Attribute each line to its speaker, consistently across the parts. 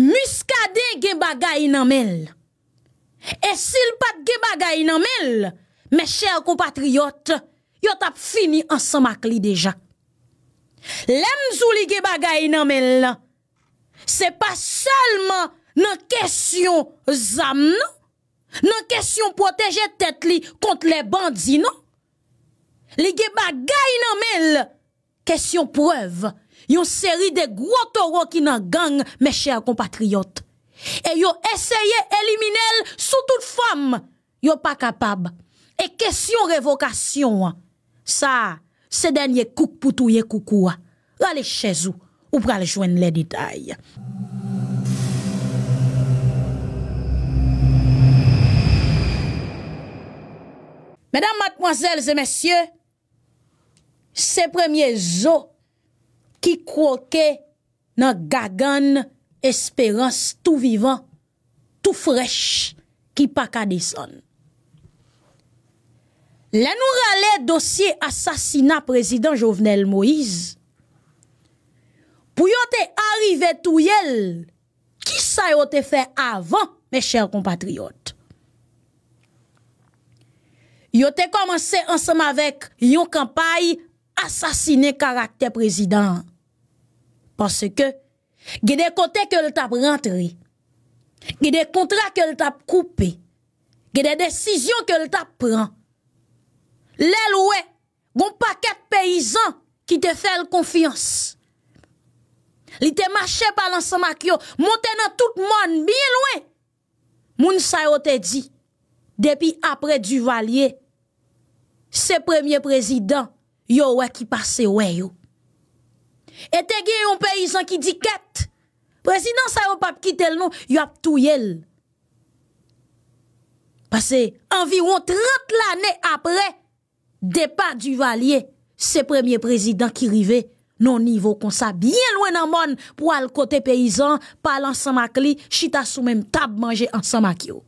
Speaker 1: Muskade gebagay nanmel, esil pat gebagay nanmel, me chèr kompatriyot, yot ap fini ansamak li deja. Lemzou li gebagay nanmel, se pa salman nan kesyon zam nan, nan kesyon proteje tet li kont le bandi non? nan. Li gebagay nanmel, kesyon preuv nan. yon série de gros taureaux qui nan gang, mes chers compatriotes. Et yon essayé éliminer sous toute forme, yon pas capable. Et question révocation, ça, c'est dernier coup pour tout yé coucou. Allez chez vous, ou pral joindre les détails. Mesdames, mademoiselles et messieurs, ces premiers os ki kroke nan gagane esperans tout vivant, tout frech, ki pakade son. La nou rale dosye asasina prezident Jovenel Moïse, pou yo te arrive tou yel, ki sa yo te fe avan, me chèr kompatriot? Yo te komanse ansam avek yo kampay asasine karakter prezident, Pansè ke, ge de kote ke l tap rentre, ge de kontra ke l tap koupe, ge de desisyon ke l tap pran, lèl wè, goun paket peyizan ki te fèl konfiyans. Li te mache palansamak yo, montè nan tout moun, biye l wè. Moun sa yo te di, depi apre du valye, se premiè prezidant yo wè ki pase wè yo. Et te gen yon paysan ki di ket. président sa yon pap nom. nou, yon ap Parce que environ 30 après le départ du valier, ce premier président qui rive, non niveau comme ça. bien loin dans monde, pour al côté paysan parler ensemble, mak li, chita sou même tab manger ensemble. mak yo.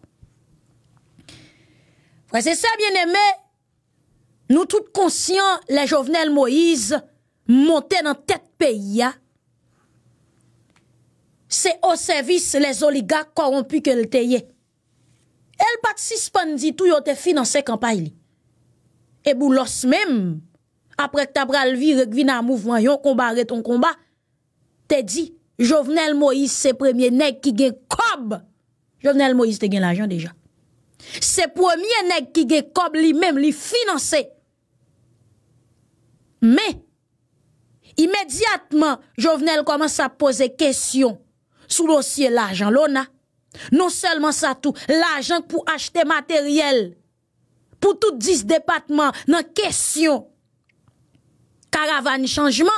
Speaker 1: c'est ça bien aimé. Nous, tout conscients, les jovenel Moïse, monte la tête se o servis le zoliga koronpi ke lteye. El patsispan di tou yon te finanse kampay li. E bou los mem, apre tabralvi regvi nan mouvman yon kombare ton komba, te di, Jovenel Moïse se premye neg ki gen kob, Jovenel Moïse te gen l'ajan deja, se premye neg ki gen kob li mem li finanse. Me, Immédiatement, Jovenel commence à poser question sous dossier l'argent l'ONA. Non seulement ça tout, l'argent pour acheter matériel pour tout 10 départements dans question caravane changement.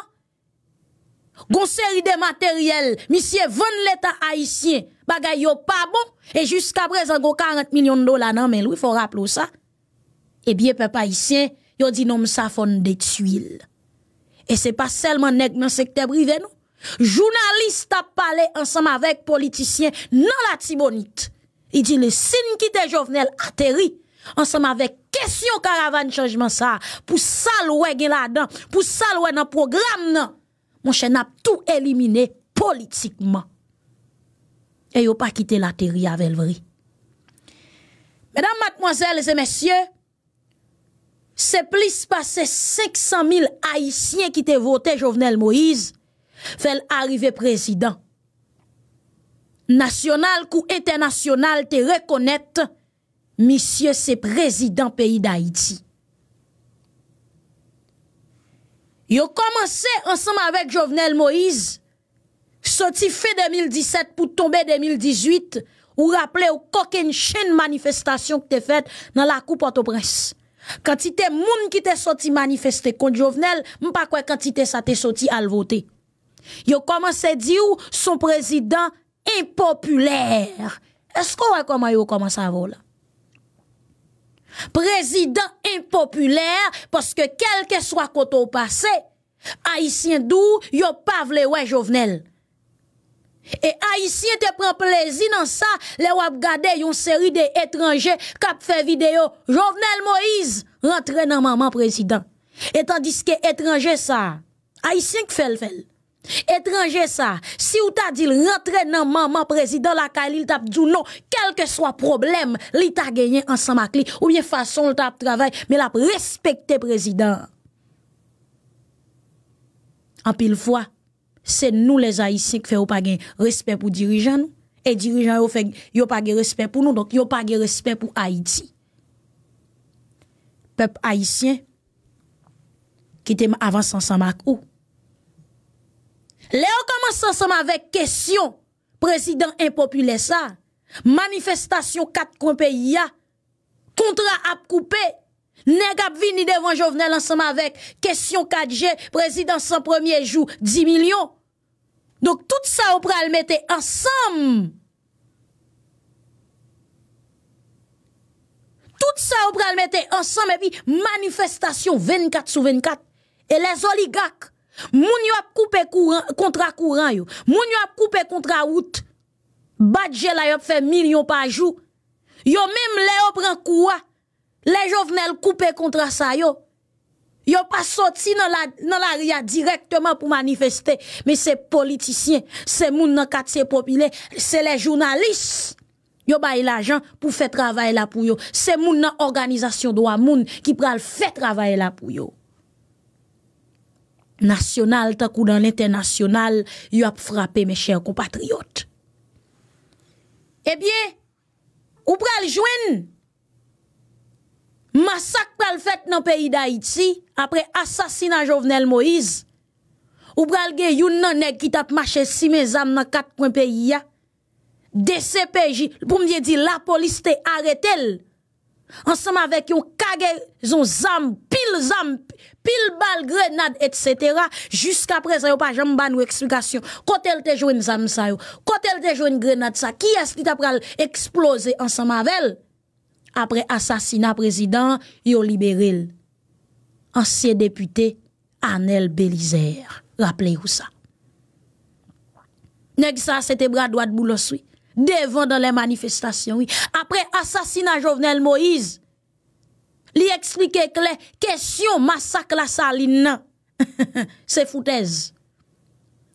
Speaker 1: Gon série de matériel, monsieur vend l'état haïtien, bagay pas bon et jusqu'à présent gon 40 millions de dollars non mais il faut rappeler ça. Eh bien peuple haïtien, yo dit non ça fond des tuiles. E se pa selman negmen sekte briven nou. Jounaliste ap pale ansam avek politisyen nan la tibonit. I di le sin ki te jovnel ateri. Ansam avek kesyon karavan chanjman sa. Pou salwe gen la dan. Pou salwe nan program nan. Monshen ap tou elimine politikman. E yo pa kite l'ateri avel vri. Medan matmozèl e zemesye. Se plis pase 500.000 Haitien ki te vote Jovenel Moïse, fel arrive prezident. Nasyonal kou etenasyonal te rekonnet, misye se prezident peyi d'Haïti. Yo komanse ansanm avèk Jovenel Moïse, se ti fe 2017 pou tombe 2018, ou rapple ou koke n chen manifestasyon ki te fet nan la koupa to presse. Kantite moun ki te soti manifeste konti Jovenel, mwen pa kwa kantite sa te soti alvote. Yo komanse di ou son prezident impopuler. Esko wè koman yo komanse avou la? Prezident impopuler, poske kelke swa koto pase, Aisyen dou yo pavle wè Jovenel. E Aisyen te pren plezi nan sa Le wap gade yon seri de etranje Kap fe video Jovenel Moise Rentre nan maman prezident Etan diske etranje sa Aisyen ke fel fel Etranje sa Si ou ta dil rentre nan maman prezident La kalil tap djou nou Kelke swa problem Li ta genyen ansan makli Ou miye fason l tap travay Me lap respekte prezident An pil fwa Se nou les Haitien ke fe ou pa gen respet pou dirijan nou. E dirijan ou fe yo pa gen respet pou nou. Donk yo pa gen respet pou Haiti. Pep Haitien. Ki te avan sansan mak ou. Le ou koman sansan mak vek kesyon. Prezident impopule sa. Manifestasyon kat konpe ya. Kontra ap koupe. Neg ap vi ni devan jo vnen lansan mak vek. Kesyon kat je. Prezident sansan premier jou. Di milyon. Donc tout ça, on le mettre ensemble. Tout ça, on le mettre ensemble et puis manifestation 24 sur 24. Et les oligarques, moun yo ap coupé courant, contrat courant yo. Moun yo ap coupé contrat route. Badje la fait millions par jour. Yo même les yop prend quoi? Les jovenel coupé contre ça yo. Yo pa soti nan la ria direktman pou manifeste. Me se politisyen, se moun nan katsye popile, se le jounalis. Yo baye la jan pou fe travaye la pou yo. Se moun nan organizasyon do a moun ki pral fe travaye la pou yo. Nasyonal takou nan l'internasyonal, yo ap frape me chèr kompatriot. E eh bie, ou pral jwen? Massacre pral fait dans le pays d'Haïti après assassinat Jovenel Moïse. Ou pral gen yon nan nèg qui tap marché si mes âmes dans quatre coins pays ya. DCPJ pour me dire la police te elle. ensemble avec yon kage zon zam pile zam pile bal grenade etc. jusqu'à présent yon pas jamais ban explication quand elle te jouen zam sa yo quand elle te jouen grenade sa. qui est-ce qui tap pral exploser ensemble avec elle apre asasina prezident yon liberil, ansye depute Anel Belizer. Rappele yon sa. Nèk sa, se te bradouad bouloswi, devan dan le manifestasyon. Apre asasina jovenel Moïse, li eksplike kèsyon masak la salin nan, se foutez.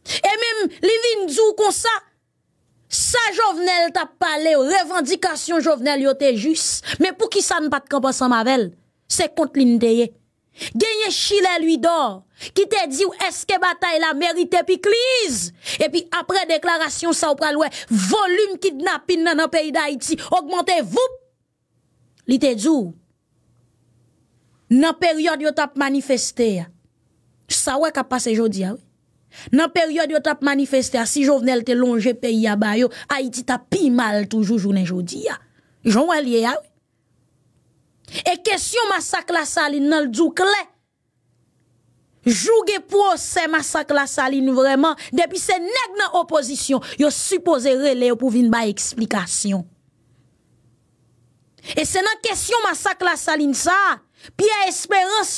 Speaker 1: E mèm li vin dzou konsa, Sa jovenel tap pale, revendikasyon jovenel yo te jus, me pou ki san pat kaposan mavel, se kont li nite ye. Genye chile li do, ki te di ou eske batay la merite pi kliz, e pi apre deklarasyon sa ou pralwe, volume kidnapin nan an peyi da iti, augmente vup, li te djou. Nan peryode yo tap manifeste ya, sa wè kap pase jo di ya ah wè. nan peryode yo tap manifeste a si jovenel te longe peyi a bayo a iti tap pi mal toujou jounen joudi a joun wè liye a e kesyon masak la salin nan l djoukle jouge pou se masak la salin vreman depi se neg nan oposisyon yo suppose rele yo pou vin ba eksplikasyon e se nan kesyon masak la salin sa pi a esperans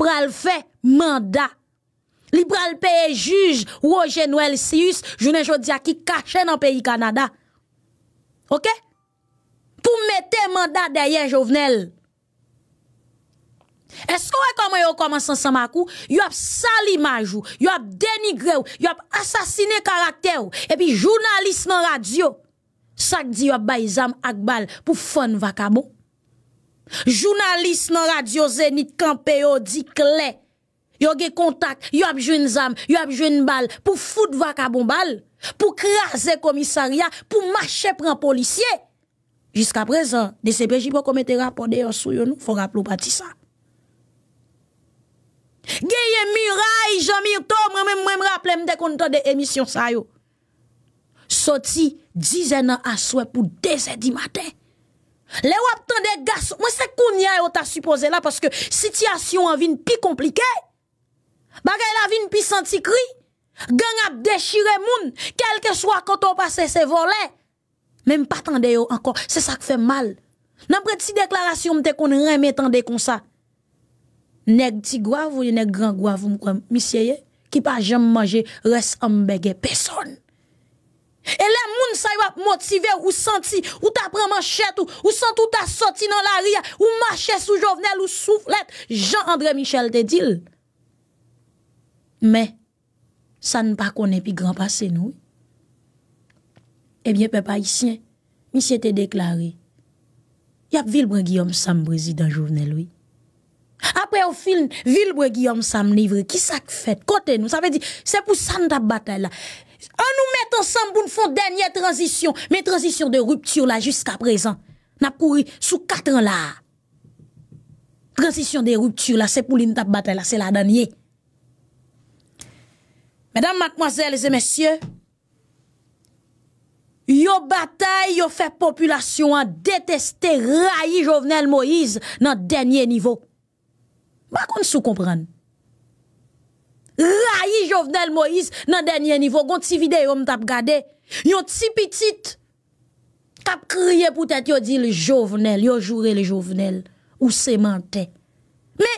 Speaker 1: pral fe manda liberal peye juj ou o genou el siyus, jounen jodi a ki kache nan peyi Kanada. Ok? Pou mette mandat deyen jounel. Eskou wè e koman yo koman san sa makou? Yo ap sal imaj ou, yo ap denigre ou, yo ap asasine karakter ou, epi jounalist nan radyo, sak di yo ap bayzam akbal pou fon vakabo. Jounalist nan radyo zenit kanpe yo di klek. yo gen contact, yo ap jwen zam, yo ap foutre bal, pou fout vakabon bal, pour le commissariat, pour marcher prend policier. Jusqu'à présent, des CPJ pas commettre rapport d'ailleurs yo nous, faut rappeler pas ça. Gaye muraille, Jean Mirto, moi même moi me rappelle me décontent de émission ça yo. Sorti 10 ans à souhait pour 2 h du matin. Les wap des gars, moi c'est qu'on kounya yo t'a supposé là parce que situation en vient plus compliquée. Bagay la vin pi santi kri. Gang a déchiré moun, quel que soit quand on passe ces volets. Même pas tendez encore, c'est ça qui fait mal. Nan prête si déclaration m'te qu'on remet tendez comme ça. Nèg ti grave ou nèg grand grave ou monsieur qui pas jamais manger reste en bégé personne. Et les moun sa yo ap motive ou senti, ou ta pren manchette, ou, ou senti ou ta sorti dans la ria, ou marche sous jovenel ou soufflette, Jean-André Michel te dit. Men, san pa konen pi granpase nou. Ebyen eh pepa isyen, misye te deklari. Yap vilbre Giyom Sam brezi dan jounel oui. Apre ou film, vilbre Giyom Sam livre, ki sak fet kote nou. Sa pe di, se pou san tap bate la. An nou met an san pou nou fon denye transisyon. Men transisyon de ruptur la jiska prezan. Nap kouri sou katan la. Transisyon de ruptur la, se pou li nou tap bate la. Se la dan yek. Madame, mademoiselles et messieurs, yo bataille, yo fè population an deteste rayi Jovenel Moïse nan denye nivou. Bakoun sou kompran? Rayi Jovenel Moïse nan denye nivou. Gon ti vide yo m tap gade. Yo ti pitit tap kriye pou tèt yo di le Jovenel. Yo jure le Jovenel. Ou semente. Me,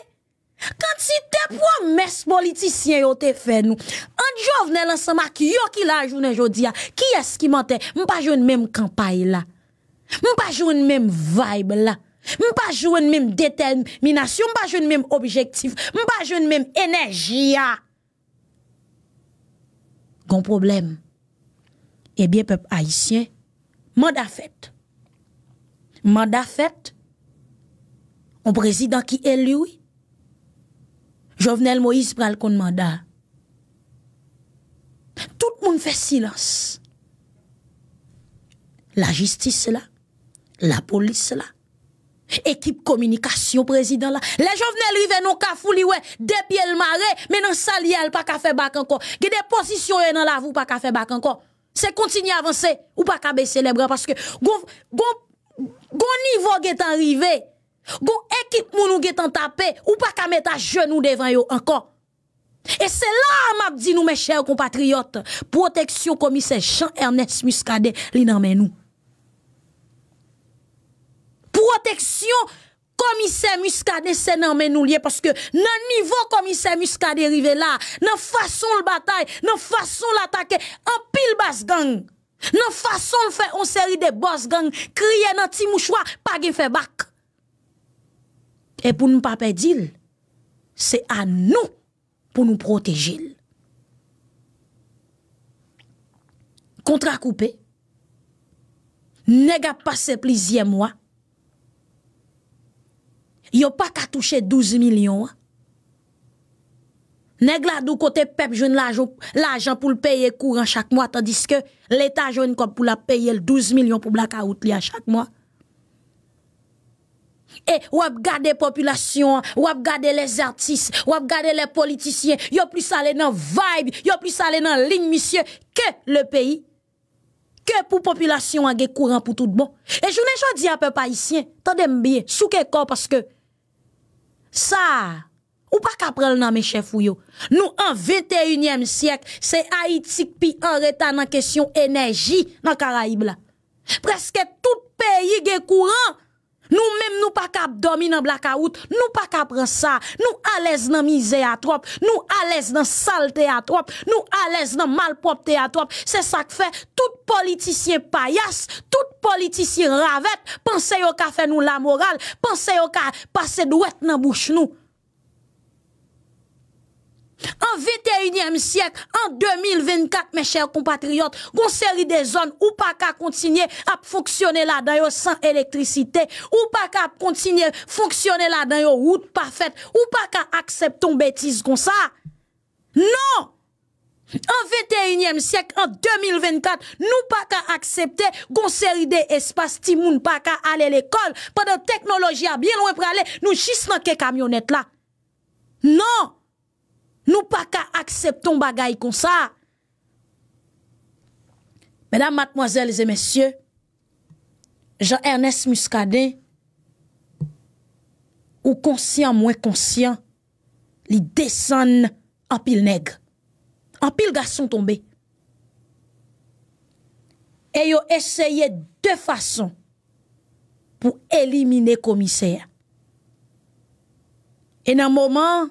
Speaker 1: Kant si te pou an mes politisyen yo te fè nou. An jo vnen lansan ma ki yo ki la an jounen jodi ya. Ki es ki mantè? Mpa jounen menm kampay la. Mpa jounen menm vibe la. Mpa jounen menm determinasyon. Mpa jounen menm objektif. Mpa jounen menm enerji ya. Gon problem. Ebyen eh pep haisyen. Manda fèt. Manda fèt. On prezident ki eluyi. Jovenel Moïse pral kon mandat. Tout le monde fait silence. La justice là, la police là, équipe communication président là. Les Jovenel rive non ka fouli ouais, depuis le marais, mais dans sali elle pas ka faire bac encore. Gè des positions dans la vous pas ka faire bac encore. C'est continuer à avancer ou pas ka baisser les bras parce que gon gon niveau qui est arrivé. Gon qui moun ou getan tapé ou pas qu'à mettre à genoux devant yo encore. Et c'est là m'a dit nous mes chers compatriotes, protection commissaire Jean-Ernest Muscadet li Protection commissaire Muscadet c'est nan men nous parce que nan niveau commissaire Muscadet rivé là, nan façon le bataille, nan façon l'attaquer en pile basse gang. Nan façon le faire une série de boss gang crier nan ti mouchoir pas gen fait bac. E pou nou pa pedil, se an nou pou nou protejil. Kontra koupe, neg a pase plizye mwa, yo pa ka touche 12 milyon. Neg la do kote pep jwen l'ajan pou l'peye kou an chak mwa, tandis ke l'Etat jwen kope pou la peye l 12 milyon pou blakaout li an chak mwa. Ou e, ap gade populasyon, ou ap gade les artistes, ou ap gade les politisyen, yo plis ale nan vibe, yo plis ale nan lign misye, ke le peyi, ke pou populasyon an gen kouran pou tout bon. E jounen jwa di apè pa isyen, tade mbiye, souke kon, paske sa, ou pa kaprel nan meche fuyo, nou an 21e siyek, se haitik pi an reta nan kesyon enerji nan karaib la. Preske tout peyi gen kouran, Nous-mêmes, nous pas cap dormir dans blackout, nous pas cap prendre ça. Nous à l'aise dans misère à trop, nous à l'aise dans saleté à trop, nous à l'aise dans malpropre à trop. C'est ça que fait tout politicien paillasse, tout politicien ravette, pensez au cas fait nous la morale, pensez au cas passer douette dans bouche nous. An 21e siyek, an 2024, men chèr kompatriot, kon seri de zon ou pa ka kontinye ap foksyone la dayo san elektrisite, ou pa ka kontinye foksyone la dayo wout pafet, ou pa ka aksepton betis kon sa. Non! An 21e siyek, an 2024, nou pa ka aksepte kon seri de espas timoun pa ka ale l'ekol, pa de teknoloji a byen lwen prale, nou chis nan ke kamyonet la. Non! Non! Nous pas qu'à acceptons bagaille comme ça. Mesdames, mademoiselles et messieurs, Jean-Ernest Muscadet, ou conscient, moins conscient, il descend en pile nègre. En pile garçon tombé. Et a essayé deux façons pour éliminer commissaire. Et dans moment,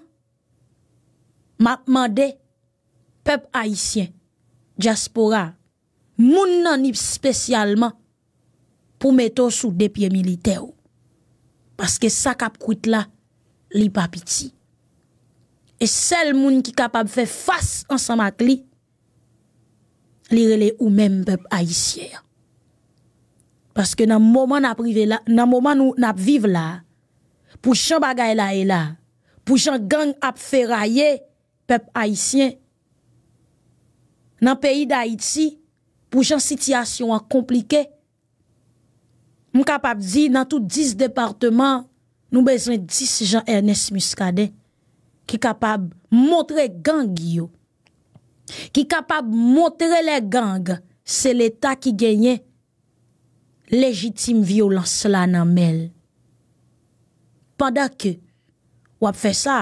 Speaker 1: Matman de, pep haisyen, diaspora, moun nan ip spesyalman pou meto sou depye milite ou. Paske sa kap kwit la, li papiti. E sel moun ki kap ap fe fass ansan matli, li rele ou men pep haisyen. Paske nan mouman nou nap vive la, pou chan bagay la e la, pou chan gang ap fe raye, pep Haitien, nan peyi d'Haiti, pou jan sityasyon an komplike, mou kapab di, nan tout 10 departement, nou bezan 10 jan Ernest Muscadet, ki kapab montre gang yo, ki kapab montre le gang, se l'Etat ki genyen legitime violans la nan mel. Pandak wap fe sa,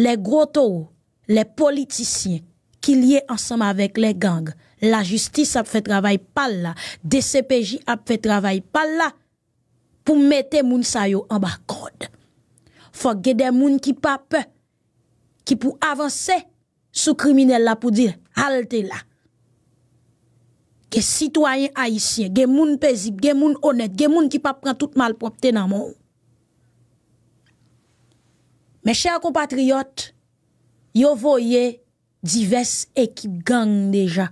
Speaker 1: le groto yo, Le politisyen ki liye ansam avèk le gang, la justis ap fè travay pal la, DCPJ ap fè travay pal la, pou mette moun sayo an bak kode. Fòk gè de moun ki pape, ki pou avanse sou kriminella pou dir, halte la. Gè sitwayen haisyen, gè moun pezip, gè moun honet, gè moun ki pape pran tout malpropte nan moun. Mè chè akou patriyot, yo voye divers ekip gang deja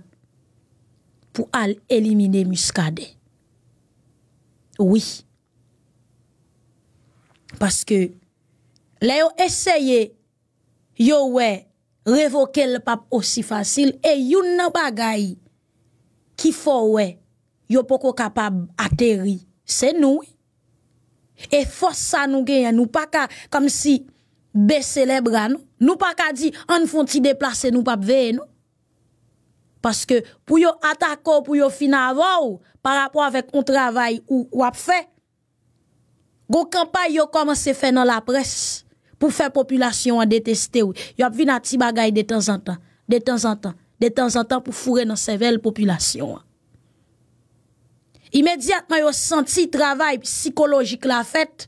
Speaker 1: pou al elimine muskade. Oui. Paske, la yo eseye, yo we revoke le pap osi fasil, e yon nan bagay ki fo we, yo poko kapab ateri. Se nou, e fosa nou genya nou, pa ka, kom si, baisser les bras nous. Nous pas qu'à dire, on font ti déplacer, nous pas nous. Parce que pour yo attaquer, pour yo finir par rapport avec un travail ou, ou a fait, Go campagne yo commencé faire dans la presse pour faire population détester oui, Yo a vinn à ti de temps en temps, de temps en temps, de temps en temps pour fourrer dans cervelle population. Immédiatement yo senti travail psychologique la fait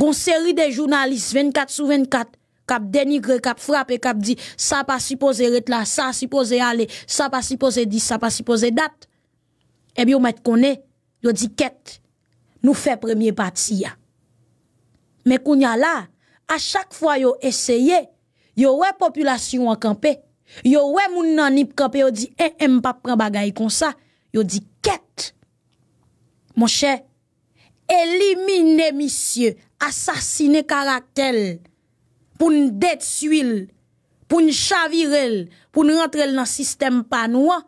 Speaker 1: Gon seri de jounalist 24 sou 24, kap denigre, kap frape, kap di, sa pa sipoze ret la, sa pa sipoze ale, sa pa sipoze di, sa pa sipoze dat, e bi yo met kone, yo di ket, nou fe premye pati ya. Men koun ya la, a chak fwa yo eseye, yo we populasyon wakampe, yo we moun nanip kampe, yo di, en, en pa pren bagay kon sa, yo di, ket, mon chè, elimine misyeu, Asasine karatel pou nou det suil, pou nou chavirel, pou nou rentrel nan sistem panwa,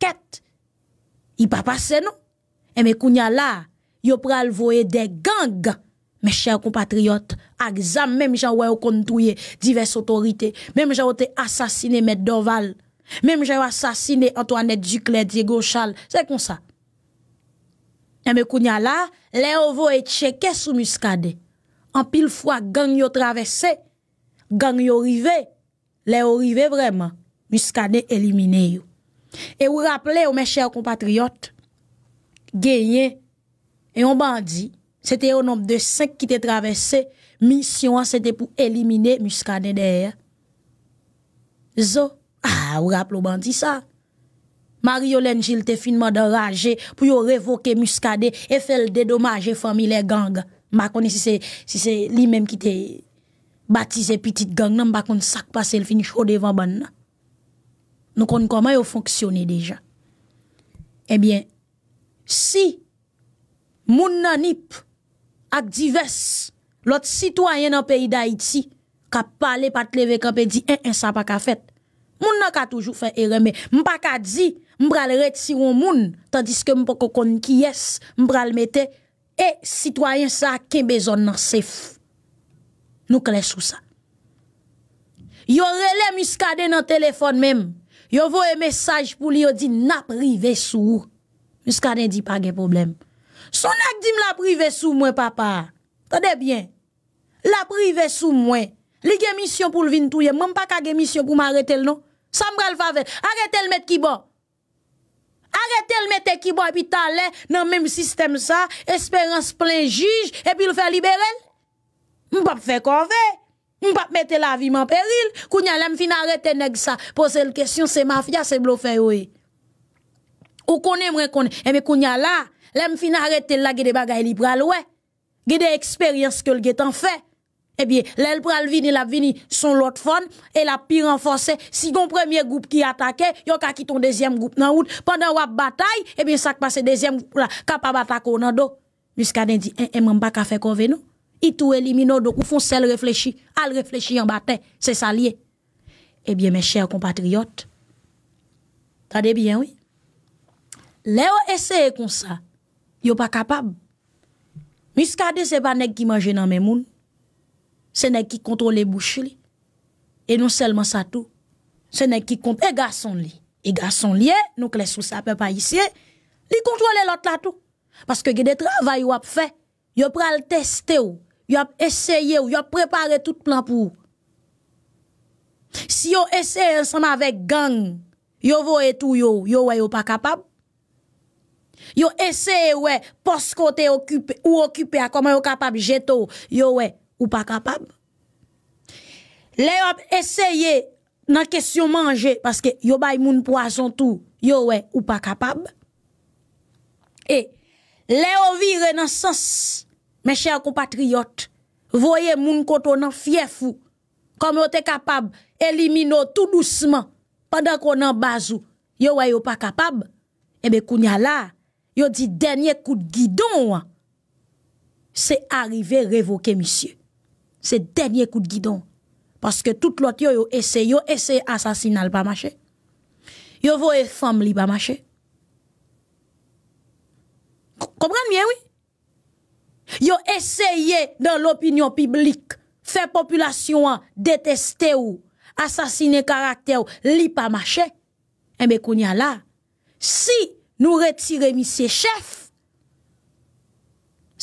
Speaker 1: ket, i pa pase nou. Eme eh, kunya la, yo pral voye de gang, me chèr compatriot, ag zam, mèm jan wè yo kontouye divers otorite, mèm jan wè te asasine Medoval, mèm jan wè asasine Antoine Duclet, Diego Chal, se kon eh, sa. Eme kunya la, le yo voye tcheke sou muskadey. An pil fwa gang yo travesse, gang yo rive, ah, le yo rive vreman, muskade elimine yo. E ou rappele ou men chè ou kompatriot, genye, e ou bandi, se te yo nombe de sek ki te travesse, misyon se te pou elimine muskade deyè. Zo, ou rappele ou bandi sa. Mario Lenjil te finman de raje pou yo revoke muskade e felde domaje famile ganga. Mba koni si se li menm ki te batize pitit gang nan, mba koni sak pa sel finisho devan ban nan. Nou koni koman yo fonksyoni deja. Ebyen, eh si moun nanip ak divers, lot sitwayen an peyi da iti, ka pale pat leve kan peyi di, en, eh, en eh, sa pa ka fet. Moun nan ka toujou fe ere, men mba ka di, mbral reti si roun moun, tan diske mba koni ki yes, mbral mette, E, sitwayen sa, kem bezon nan sef. Nou klesou sa. Yo rele miskade nan telefon menm. Yo vo e mesaj pou li yo di na prive sou. Miskade di pa gen problem. Son ak di m la prive sou mwen, papa. Tade bien. La prive sou mwen. Li gen misyon pou l'vin tou ye. Mwen pa ka gen misyon pou m arete l non. Sam bral fave. Arete l met kibon. Arrêtez le mettre qui boit hôpital hein, dans le même système ça, espérance plein juge, et puis le faire libérer. pas faire qu'on pas mettre la vie en péril. Kounya lem fin arrêter nèg ça. Poser le question, c'est mafia, c'est bluffé, hein, oui. Ou konnen moi konnen. Et mais a là, lem fin arrêter la gè des bagailles libre pral, ouais. des expériences que le gè en fait. Eh bien, l'el pral vini, la vini son l'autre fond et la pire renforcée. Si gon premier groupe qui attaquait, yon ka qui ton deuxième groupe nan Pendant wap bataille, eh bien, ça passe deuxième groupe là, capable attaquer au nan do. Muscadin dit, eh, eh, m'emba ka fait convenu. Il tout élimine, donc ou font sel réfléchi. Al réfléchi en bataille, c'est ça lié. Eh bien, mes chers compatriotes, tade bien, oui. Léo essaye comme ça, yon pas capable. Muscadin, c'est pas qui mange dans mes moun. Se nè ki kontrole bouch li. E nou selman sa tou. Se nè ki kontrole, e gason li. E gason li e, nou klesou sa pe pa yisi e. Li kontrole lot la tou. Paske gen de travay wap fe. Yo pral teste ou. Yo ap eseye ou. Yo ap prepare tout plan pou ou. Si yo eseye ansama vek gang. Yo vo etou yo. Yo wè yo pa kapab. Yo eseye ou e. Pos kote ou okupe a. Koman yo kapab jetou. Yo wè. ou pas capable. Les ont essayé dans question manger parce que yo bay moun poisson tout, yo ou pas capable. Et les ont viré dans sens mes chers compatriotes, voyez moun koto nan fiefou comme yo était capable éliminer tout doucement pendant qu'on en bazou. Yo ou pas capable. Et eh bien kounya là, yo dit dernier coup de guidon. Hein. C'est arrivé révoquer monsieur c'est dernier coup de guidon. Parce que tout l'autre, yo, yo essayé, yo essayé assassinat, pas marché. Yo voye femme, li pas marché. Comprenez bien, oui? Yo essayé dans l'opinion publique, faire population détester ou, assassiner caractère ou, li pas marché. Et eh bien, là. Si nous retirons ces chef,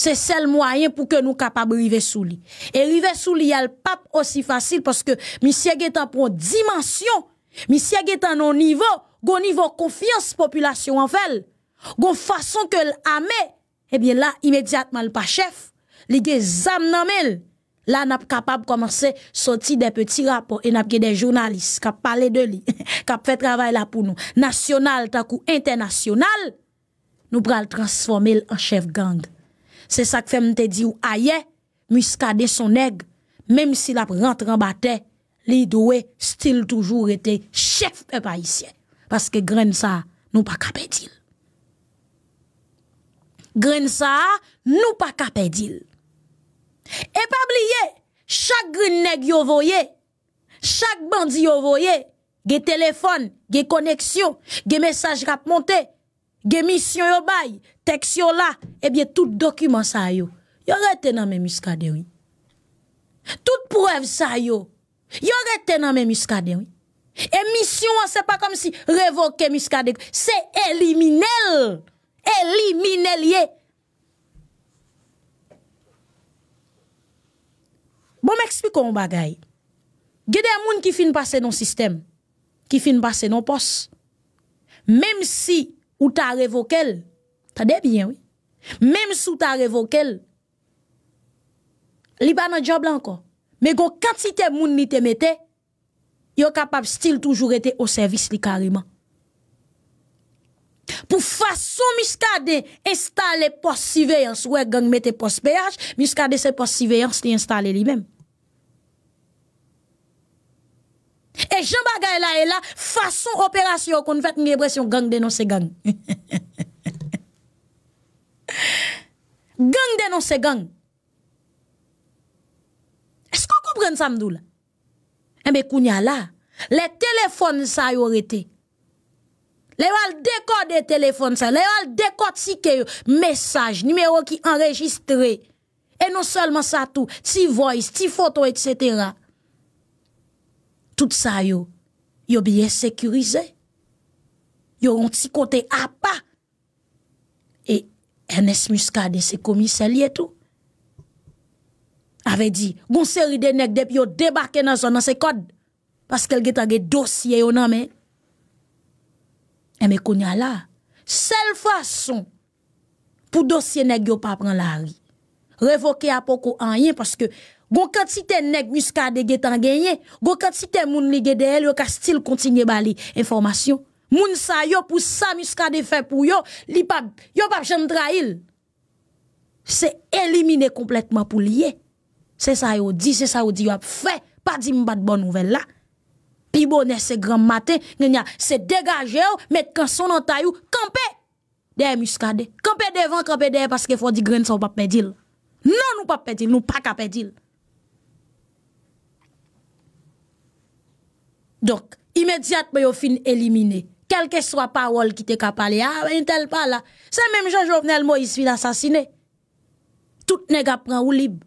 Speaker 1: Se sel mwayen pou ke nou kapab rive sou li. E rive sou li al pap osi fasil paske misyege tan pou dimansyon, misyege tan nou nivou, goun nivou konfiyans populasyon an fel, goun fason ke l ame, ebyen eh la imediatman l pa chef, li ge zam nan mel. La nap kapab komanse soti de peti rapo e nap ge de jounalist kap pale de li, kap fe travay la pou nou. Nasyonal takou internasyonal, nou pral transformel an chef gang. Se sak fèm te di ou aye, mou iskade son neg, mèm si la prantran bate, li dowe stil toujou rete, chef pe pa isye. Paske gren sa nou pa kapè dil. Gren sa nou pa kapè dil. E pa bliye, chak gren neg yo voye, chak bandi yo voye, ge telefon, ge koneksyon, ge mesaj rap montè, Gemisyon yo bay, teksyon la, ebyen tout dokumen sa yo. Yo retenan men miskadewi. Tout pouev sa yo. Yo retenan men miskadewi. Emysyon an se pa kom si revoke miskadewi. Se eliminele. Eliminele ye. Bon m'ekspliko yon bagay. Gede yon moun ki fin pase yon sistem. Ki fin pase yon pos. Mem si... ou t'a révoqué. Tendez bien, oui. Même sous t'a révoqué, li pas dans job là encore. Mais gon quantité moun ni te mette, yo capable still toujours été au service li carrément. Pour façon Muscade installer post surveillance, ouais gang mette post péage, Muscade c'est post surveillance li installé lui-même. mais Jean Bagay là et là, façon opération qu'on fait, une impression gang dénoncé gang. gang dénoncé gang. Est-ce qu'on comprend ça, Mdoula? Eh bien, Kounia là, les téléphones ça y aurait été. Les wal décode téléphones ça, les wal décode si message, numéro qui enregistré. Et non seulement ça tout, si voice, si photo, etc. Tout sa yo, yo biye sekurize. Yo ronti kote apa. E Enes Muska de se komise li etou. Ave di, goun seri de nek dep yo debake nan zon nan se kod. Paske lge tagye dosye yo nan men. E me konya la. Sel fason pou dosye nek yo pa pran la ri. Revoke apoko an yen paske Gon quantité nèg muscade getan gagné, gon quantité moun li gede yo ka still continuer bali information. Moun sa yo pour ça muscade fait pour yo, li pa yo pa jam trahil. C'est éliminé complètement pour lier. C'est ça yo dit, c'est ça yo dit yo a fait. Pas dit de bonne nouvelle là. Pi bonnet c'est grand matin, c'est dégager met kan son entaille camper. De muscade, camper devant, camper derrière parce que faut dire sa ou pas perdre. Non, nous pas perdre, nous pas perdre. Dok, imediat mwen yo fin elimine. Kelke swa pawol ki te kap pale, a, ah, entel pala. Se menm jen Jovenel Moïse fil asasine. Tout ne gap pran ou lib.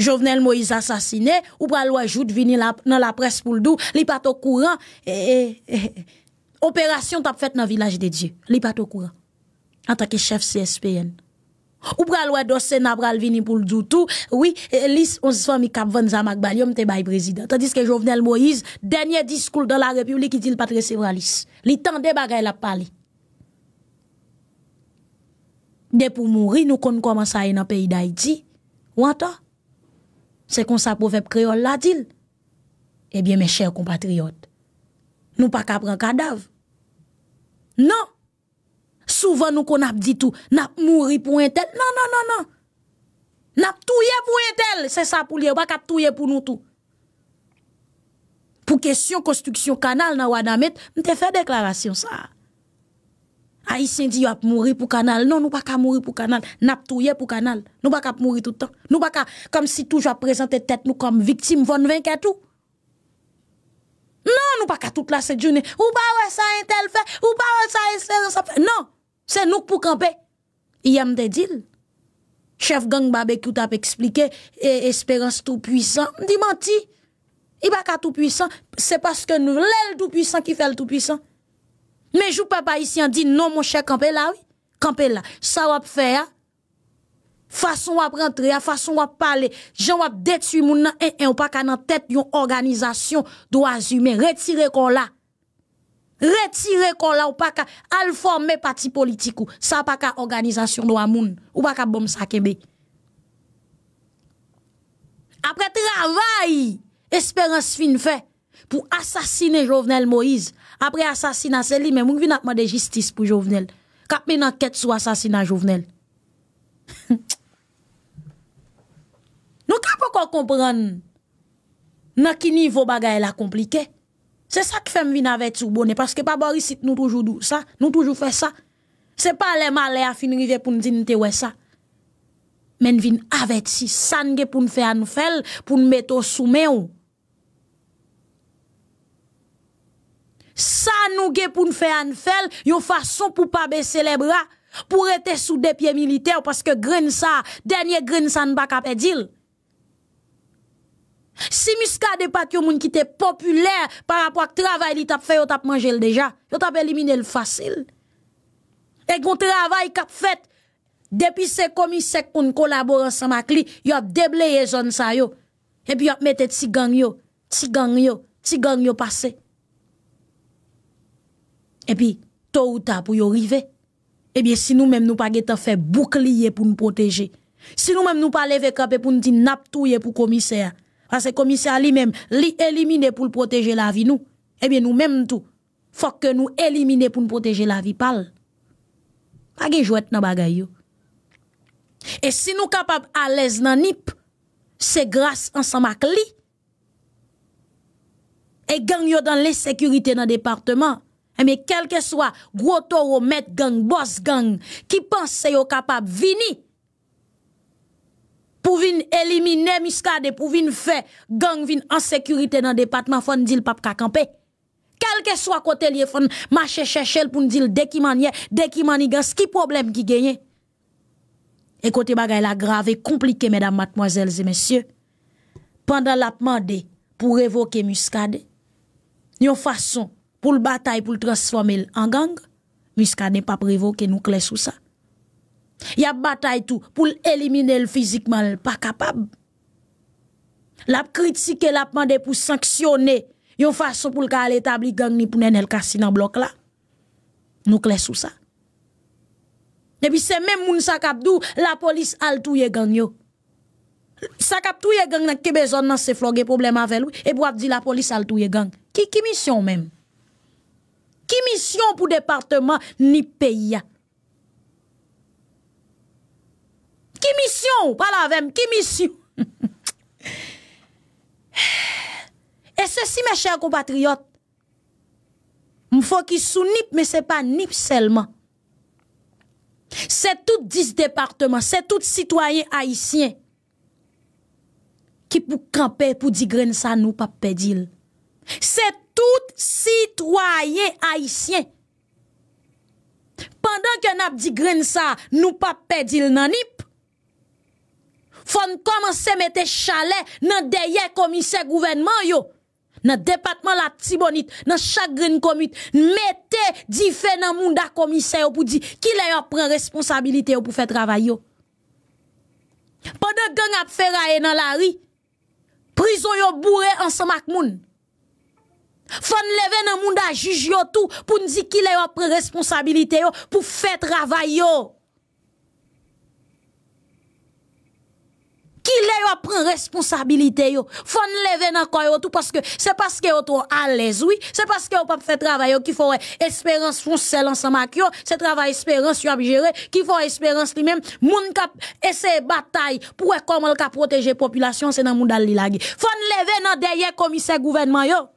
Speaker 1: Jovenel Moïse asasine, ou pral wajout vini nan la pres pou l'dou, li pato kouran, e, eh, e, eh, e, eh, e. Operasyon tap fèt nan Vilaj de Dje. Li pato kouran. Antake chef CSPN. Ou pral wè dosè nabral vini pou l'doutou Oui, e, lis, on se sfan mi kapvan Zamak Balyom te bayi prezident Tandis ke Jovenel Moïse, denye diskoul Dan la republi ki dil Patresevralis Li tan de bagay la pali De pou mouri, nou kon koman saye Nan peyi da iti, ou an to? Se kon sa pofèp kreol la dil Ebyen eh me chèr kompatriot Nou pa kapran kadav Non Non Souvan nou kon ap di tou. Nap mouri pou entel. Non, non, non, non. Nap touye pou entel. Se sa pou liye. Ou bak ap touye pou nou tou. Pou kesyon konstruksyon kanal nan wadamit. Mte fe deklarasyon sa. Aisyen di yo ap mouri pou kanal. Non, nou bak ap mouri pou kanal. Nap touye pou kanal. Nou bak ap mouri toutan. Nou bak ap, kom si toujwa prezante tet nou kom viktim. Voun vinka tou. Non, nou bak ap tout la se djounen. Ou bak wè sa entel fe. Ou bak wè sa entel sa fe. Non. C'est nous pour camper. Il y a des deals. Chef gang barbecue t'a expliqué, espérance tout puissant. dis, menti. Il pas tout puissant. C'est parce que nous, l'est tout puissant qui fait le tout puissant. Mais je papa ici, en dit non, mon cher, camper là, oui. Camper là. Ça va faire, hein. façon à rentrer, hein. façon à parler, j'en vais détruire mon nan, et, et on pas qu'à dans tête une organisation droits humains, retirer qu'on là. Retire kon la ou paka alforme me pati politikou. Sa paka organizasyon do amoun. Ou paka bom sa kebek. Apre travay, esperans fin fe, pou asasine Jovenel Moïse. Apre asasina, se li men moun vi natman de jistis pou Jovenel. Kap men anket sou asasina Jovenel. Nou kapon kon kompran nan ki nivou bagay la komplike. Se sa ke fem vin avet sou bonen, paske pa borisit nou toujou dou sa, nou toujou fe sa. Se pa aleman le a finri vepoun dinte we sa. Men vin avet si, san ge pou nfe an fel, pou nbeto sou me ou. San ou ge pou nfe an fel, yo fason pou pa bese le bra, pou rete sou depye milite ou paske gren sa, denye gren san baka pedil. Si miska de pat yo moun ki te populer Par apwa k travay li tap fe yo tap manjel deja Yo tap elimine l fasil Ek moun travay kap fet Depi se komisek koun kolaboran sa mak li Yo ap deble ye zon sa yo Epi yo ap mette tsi gang yo Tsi gang yo, tsi gang yo pase Epi to ou ta pou yo rive Epi si nou menm nou pa ge ta fe boukli ye pou nou proteje Si nou menm nou pa leve kap e pou nou ti nap tou ye pou komise ya Parce que commissaire lui-même, lui éliminé pour protéger la vie nous. Eh bien, nous-mêmes tout. Faut que nous éliminer pour protéger la vie pâle. Pas de jouet dans bagay Et si nous capables à l'aise dans nip, c'est grâce ensemble à lui. Et gang yo dans l'insécurité dans le département. mais eh quel que soit gros taureau, maître gang, boss gang, qui pense yo capable venir pour éliminer Muscade, pour venir faire gang en sécurité dans le département, faut dire pas camper. Quel que soit côté téléphone, faut marcher chercher pour dire dès qui manier, dès qui manigance, qui problème qui gagne. Et côté bagaille la grave et compliqué mesdames, mademoiselles et messieurs. Pendant la demande pour révoquer Muscade, une façon pour le bataille pour le transformer en gang, Muscade n'est pas que nous clé sous ça. Ya batay tou pou l'elimine l'fizikman l'pa kapab. La kritike la pande pou sanksyonne yon fasyon pou l'kal etabli gang ni pou nen el kasi nan blok la. Nou kles ou sa. Ne bi se men moun sa kapdou, la polis al tou ye gang yo. Sa kapdou ye gang nan ki bezon nan se flogue problem avèl ou, e bo ap di la polis al tou ye gang. Ki misyon men? Ki misyon pou departement ni peyi ya? Kimisyon, palavem, kimisyon. E se si me chèr kompatriot, m fò ki sou nip, me se pa nip selman. Se tout dis departement, se tout sitoyen aisyen, ki pou kampe pou digren sa nou pap pedil. Se tout sitoyen aisyen, pandan ke nap digren sa nou pap pedil nan nip, Fon komanse mette chale nan deye komise gouvenman yo. Nan depatman la tibonit, nan chagrin komit, mette di fe nan moun da komise yo pou di ki le yo pren responsabilite yo pou fe travay yo. Pwede gen ap feraye nan la ri, prizon yo bourre ansamak moun. Fon leve nan moun da juj yo tou pou di ki le yo pren responsabilite yo pou fe travay yo. qui les a pris responsabilité yo faut lever encore tout parce que c'est parce que yo trop à l'aise oui c'est parce que yo pas fait travail qui faut espérance font sel ensemble qui yo c'est travail espérance yo a géré faut espérance lui-même moun cap essayer bataille pour comment e cap protéger population c'est dans monde li lagi lever nan derrière commissaire gouvernement yo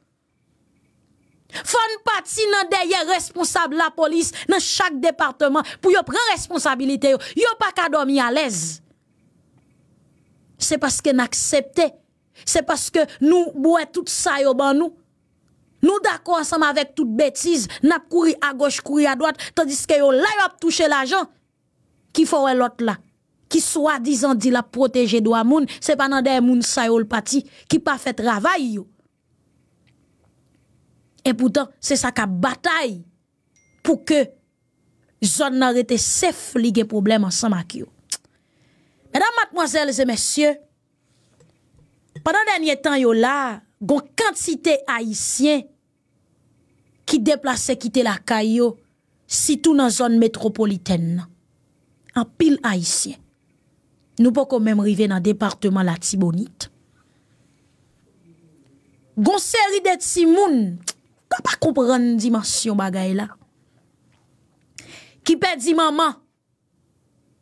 Speaker 1: faut parti nan derrière responsable la police dans chaque département pour yo prendre responsabilité yo y'a pas qu'à dormir à l'aise Se paske n'aksepte, se paske nou bouè tout sa yo ban nou. Nou dako ansam avèk tout betiz, nap kouri a goch, kouri a doat, tandis ke yo layop touche la jan, ki fò wè lot la. Ki swa dizan di la proteje do a moun, se pa nan dey moun sa yo l pati, ki pa fèt ravay yo. E poutan, se sa ka batay pou ke zon nan rete se flige problem ansam ak yo. Edan matmozèl zè mèsyè, padan dènyè tan yo la, gon kantite haïsyen ki deplase kite la kay yo sitou nan zon metropoliten nan. An pil haïsyen. Nou pou kon mèm rive nan departement la tibonit. Gon seri de tsi moun, ka pa koupren dimensyon bagay la. Ki pe di maman,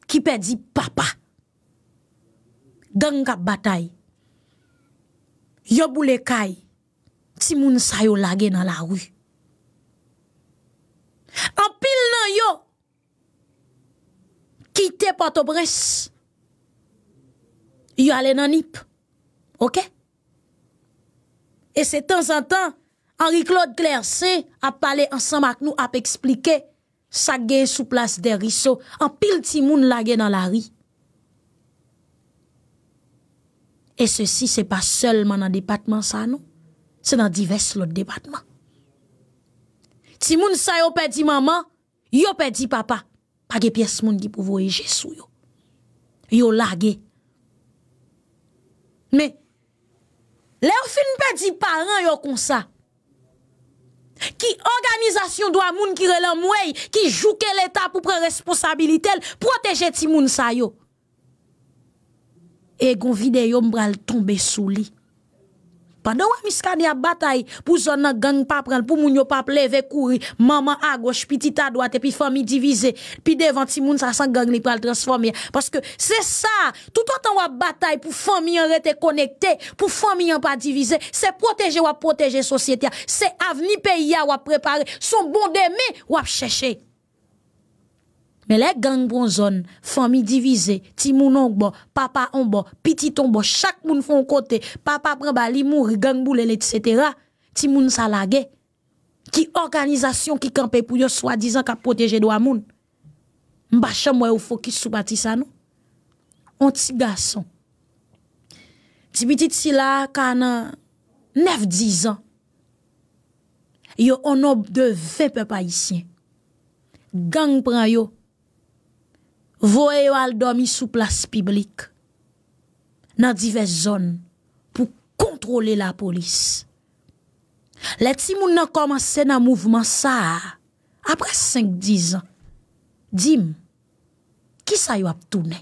Speaker 1: ki pe di papa, Dan kap batay, yo boule kay, ti moun sa yo lage nan la rwi. An pil nan yo, ki te pato bres, yo ale nan ip, ok? E se tan san tan, Henri Claude Clercé ap pale ansan mak nou ap eksplike sa ge sou plas de riso. An pil ti moun lage nan la rwi. E se non. si se pa selman an depatman sa nou, se nan divers lot depatman. Ti moun sa yo pe di maman, yo pe di papa. Page piyes moun ki pou voye jesou yo. Yo lage. Me, le ou fin pe di paran yo kon sa. Ki organizasyon do a moun ki relem wey, ki jouke l'Etat pou pre responsabilite l, proteje ti moun sa yo. et gon videyo mbral tombe sous lit. Pendant que Miskani a bataille pour zone gang pas prendre pour moun yo pas lever courir maman à gauche petit à droite et puis famille divisée puis devant ti moun ça sans gang li pral transformer parce que c'est ça tout autant wa bataille pour famille rester connecté pour famille pas divisée c'est protéger ou protéger société c'est avenir pays à préparer son bon demain ou chercher mais les gangs bon zone, famille divisée, timoun on bon, papa on bon, petit on bon, chaque moun font côté, papa prend bali mouri, gang boule, etc. Timoun salage. Qui organisation qui campe pour yo soi-disant qui protéger droit moun. M'bacha moi ou focus sou bati ça nous, On ti garçon. Ti petit si la kanan 9 10 ans. Yo on de 20 peuple haïtien. Gang pran yo Vowe yo al domi sou plas piblik. Nan dive zon pou kontrole la polis. Le ti moun nan komanse nan mouvman sa, apre 5-10 an, dim, ki sa yo ap toune?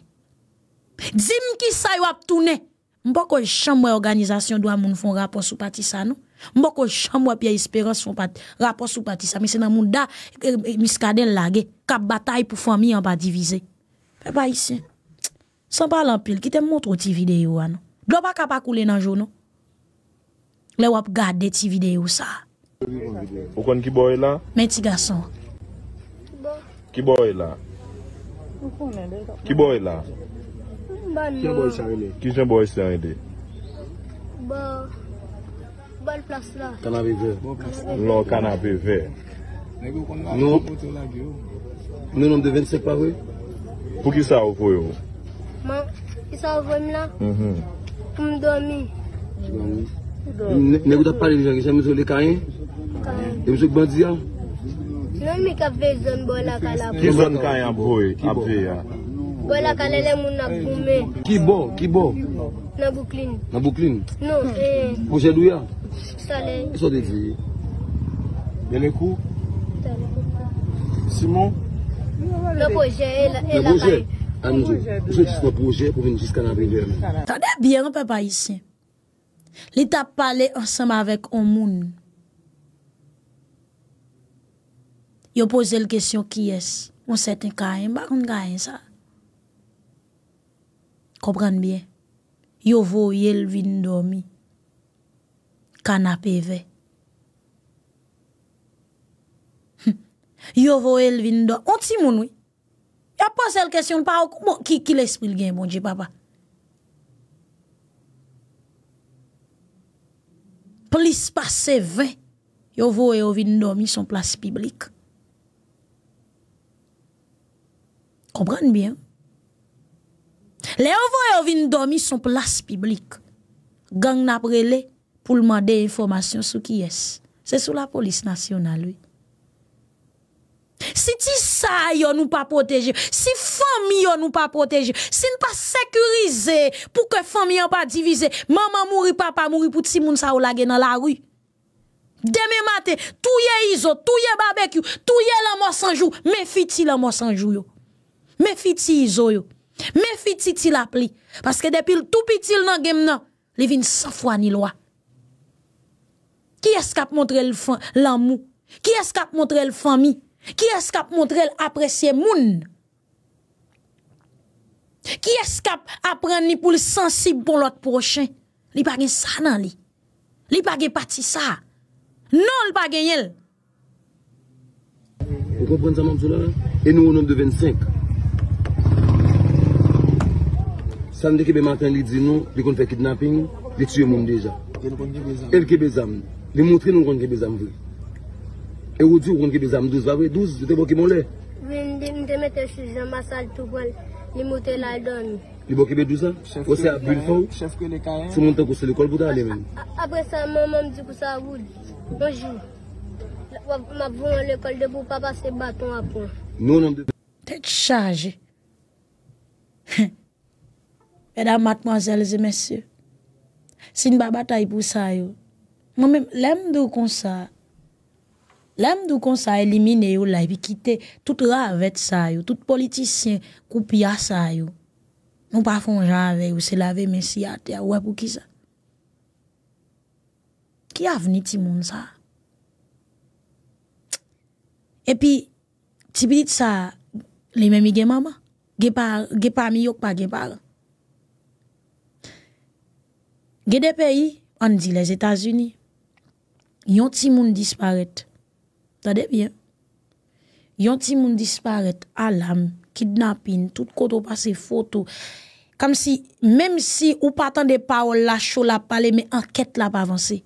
Speaker 1: Dim, ki sa yo ap toune? Mpo kwen chanmwe organizasyon do an moun fon rapos ou patisa nou? Mpo kwen chanmwe piye esperans fon rapos ou patisa? Mwen se nan moun da eh, eh, miskaden lage, kap batay pou fwami an pa divize. Fè pa isi. San pa lan pil, ki te moutou ti videyo an. Blop ak apakule nan joun nou. Le wap gade de ti videyo sa.
Speaker 2: Okon ki boy la?
Speaker 1: Mè ti gason.
Speaker 2: Ki boy la? Ki boy la? Ki jen boy sa yon ide? Bo. Bo l plas la. Kan a beve. Lo kan a beve. Nou. Nou nan devèn sepawè. Pou ki sa ou foy ou? Ma, ki sa ou foy mla? Mhm.
Speaker 1: M. M do mi? M do mi? M do
Speaker 2: mi? M negouta pale m jangeche m sou le kanyen? M kanyen. E m sou k bandiya? M nan mi kape zon bo la kalyen aboy. Ki zon kanyen aboy? Ape ya? Bo la kalyen moun akoume. Ki bo? Ki bo? Nan buklin. Nan buklin? Non. M e. jenou ya? Salen. Salen. Mene kou? Salen. Simon? Simon? Le boje, anou je, le boje pou vin jiska nan revirme.
Speaker 1: Tade biye, anou pe pa yisi. Li ta pale ansama vek an moun. Yo pose l kesyon ki es. Moun sete kanyen, bak moun kanyen sa. Kobran biye. Yo voye l vin do mi. Kana pe ve. Yo voye l vin do. An ti moun wey. Ya pa sel kesyon pa wakou. Ki l'espril gen bon di papa? Polis pa se ven. Yo vo yo vin domi son plas piblik. Komprende bien? Le yo vo yo vin domi son plas piblik. Gang na prele pou l'man de informasyon sou ki yes. Se sou la polis nasyonal wey. Si ti sa yo nou pas, protéger, si famille yo nous pas protéger, si n pas sécuriser pour que fami soit pas divisée, maman mouri, papa mouri pou ti moun sa ou lage nan la rue. Deme mate, touye izo, touye la touye sans la me fiti sans jour yo. Me fiti izo yo. Me fiti ti la pli. que depuis tout pitil nan game nan, li vin sa fois ni l'amour Qui est-ce qui a montré la famille Ki eskap montre el apresye moun Ki eskap apren ni pou li sensib pou lot prochen Li bagen sa nan li Li bagen pati sa Non li bagen el
Speaker 2: Ou kompren sa moun sou la la E nou ou nom de 25 San de kebe mantan li di nou Li kon fè kidnapping Li tue moun deja El kebe zan Li montre nou kon kebe zan vè E ou di ou ronde ki bizan m 12 vape? 12, di te boki mon le?
Speaker 1: Oui, mi te mette chou, jan ma sal tou bol, ni motel la don.
Speaker 2: Li boki be 12 an? Ose ap bil foun? Si moun ten kouse l'ekol bouda ale men?
Speaker 1: Apre sa, moun moun di kouse avoud. Bonjour. M avoun l'ekol debou, papa se baton apon. Tè ti chaje. E da matmoazel ze mèsyè. Sin babata yi pou sa yo. Moun mèm, lèm dou kon sa... Lem do kon sa elimine yo la epi kite, tout ra avet sa yo, tout politisyen koupi a sa yo. Nou pa fonja avet yo, se lave men si ate a wap ou ki sa. Ki a veni ti moun sa? Epi, ti bidit sa, le mèmi gen mama, gen pa mi yok pa gen pa la. Gen de peyi, an di les Etats-Unis, yon ti moun disparette. Tade bien, yon timoun disparet, alam, kidnapin, tout koto pa se foto, kam si, mem si ou patan de pa ou lachou la pale, me anket la pa avanse,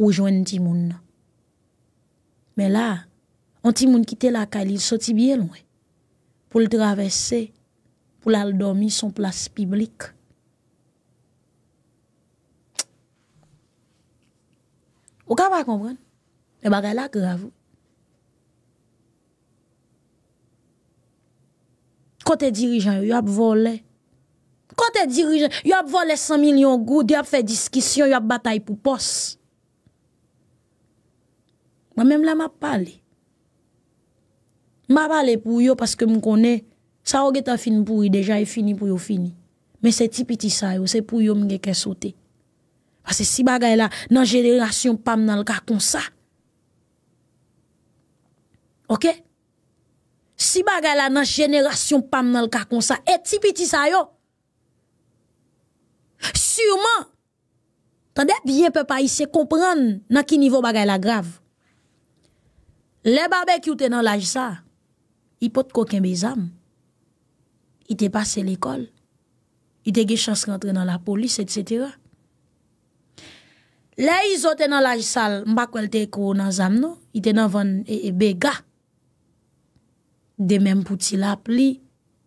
Speaker 1: ou jwen timoun. Men la, an timoun kite la kalil, soti bie lwen, pou l travesse, pou l al dormi son plas piblik. Ou ka pa konpren, e bagay la gravou. Kote dirijan yo, yo ap vole. Kote dirijan, yo ap vole 100 milyon goud, yo ap fe diskisyon, yo ap batay pou pos. Mwen mèm la m ap pale. M ap pale pou yo, paske m konen, sa ou ge ta fin pou yi, deja yi fini pou yo fini. Men se tipiti sa yo, se pou yo m geke sote. Ase si bagay la nan jenerasyon pam nan lka kon sa. Ok? si bagay la nan jeneration pam nan l kakonsa, e tipi ti sayo. Siuman, tan de biye pe pa isye kompran nan ki nivou bagay la grav. Le babè ki ou tenan la jisa, i pot koken be zam, i te pase l ekol, i te ge chans rentre nan la polis, et cetera. Le izo tenan la jisa, mbak wel te ekou nan zam nou, i tenan ven e, e begak, Demen pou ti lap li,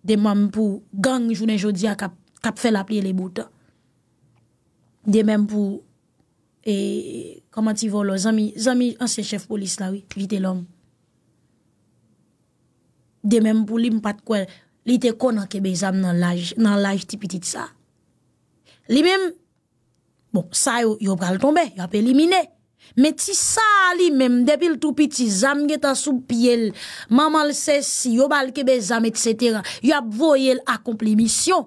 Speaker 1: demen pou gang jounen jodia kap fe lap li e le bouta. Demen pou, e, kama ti vo lo, zami, zami anse chef polis la wi, vite lom. Demen pou li m pat kwen, li te konan kebe zan nan laj ti pitit sa. Li men, bon, sa yo, yo pral tombe, yo ap elimine. Mè ti sa li mèm, debil tout piti, zame geta soub pi el, maman l sè si, yobal kebe zame, et sèteran, yob voyel akomple misyon.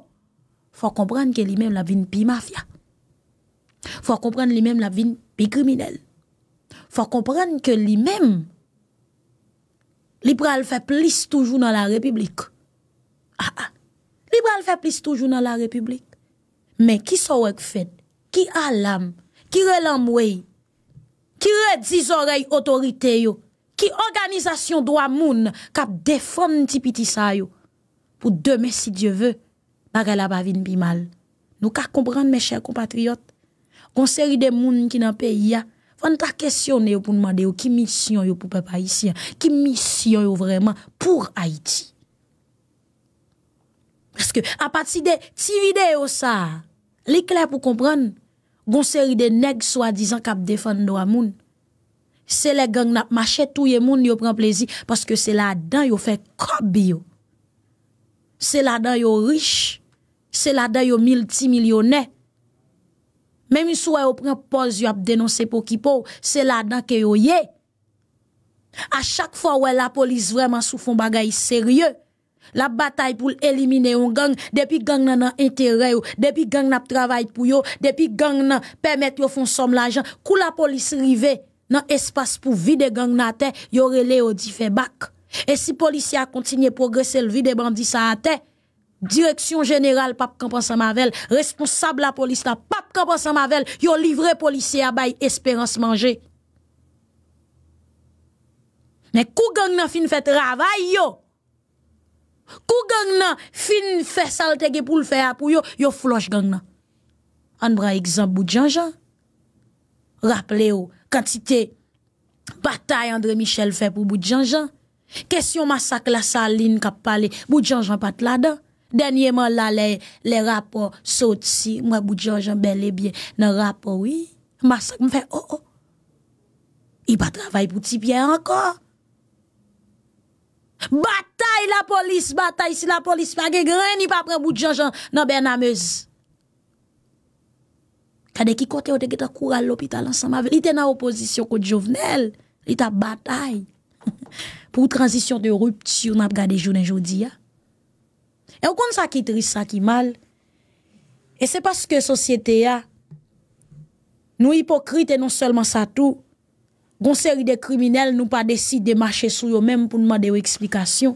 Speaker 1: Fò kompran ke li mèm la vin pi mafya. Fò kompran li mèm la vin pi kriminel. Fò kompran ke li mèm, li pral fè plis toujou nan la republik. Ha ah, ah. ha, li pral fè plis toujou nan la republik. Mè ki sa wèk fèd, ki alam, ki relam wèy, Ki redzi zorey otorite yo? Ki organizasyon do a moun kap defon ti piti sa yo? Pou deme si Diyo ve, magre la bavine bi mal. Nou ka kompran men chèr kompatriot, konseri de moun ki nan peyi ya, fwant a kesyon yo pou nman de yo, ki misyon yo pou pe pa isyan, ki misyon yo vreman pou Haiti. Peske a pati de ti vide yo sa, li kler pou kompran, Gon seri de neg swa dizan kap defan do a moun. Se le gang nap machet ou ye moun yo pren plezi, paske se la dan yo fe kob yo. Se la dan yo rich, se la dan yo mil ti milyonè. Memi sou yo pren poz yo ap denonse pou ki pou, se la dan ke yo ye. A chak fwa we la polis vreman sou fon bagay serye. La batay pou l'elimine yon gang, depi gang nan an intere ou, depi gang nan ap travay pou yo, depi gang nan pemet yo fon som la jan, kou la polis rive nan espas pou vide gang nan te, yo rele yo di fe bak. E si polisya kontinye progresel vide bandi sa ate, direksyon general pap kampan sa mavel, responsable la polis ta pap kampan sa mavel, yo livre polisya bay esperans manje. Men kou gang nan fin fet ravay yo, Kou gang nan fin fè saltege pou l fè a pou yo Yo flosh gang nan Anbra ekzamp Boudjanjan Rapp le yo Kantite batay André Michel fè pou Boudjanjan Kèsyon masak la salin kap pale Boudjanjan pat la dan Denye man la le rapo sot si Mwa Boudjanjan bel e bie Nan rapo wi Masak mwen fè oh, oh. I batravay pouti bien ankor Batay la polis, batay si la polis pa ge greni pa pren bout janjan nan ben amez. Kade ki kote ou te geta kou al lopita lansan mavel, li te nan oposisyon kou di jovenel. Li ta batay pou transisyon de ruptu nan ap gade jounen joudi ya. E ou kon sa ki tris, sa ki mal. E se paske sosyete ya, nou hipokrite non selman sa tou. Gon seri de kriminel nou pa desi de mache sou yo men pou nou mwade yo eksplikasyon.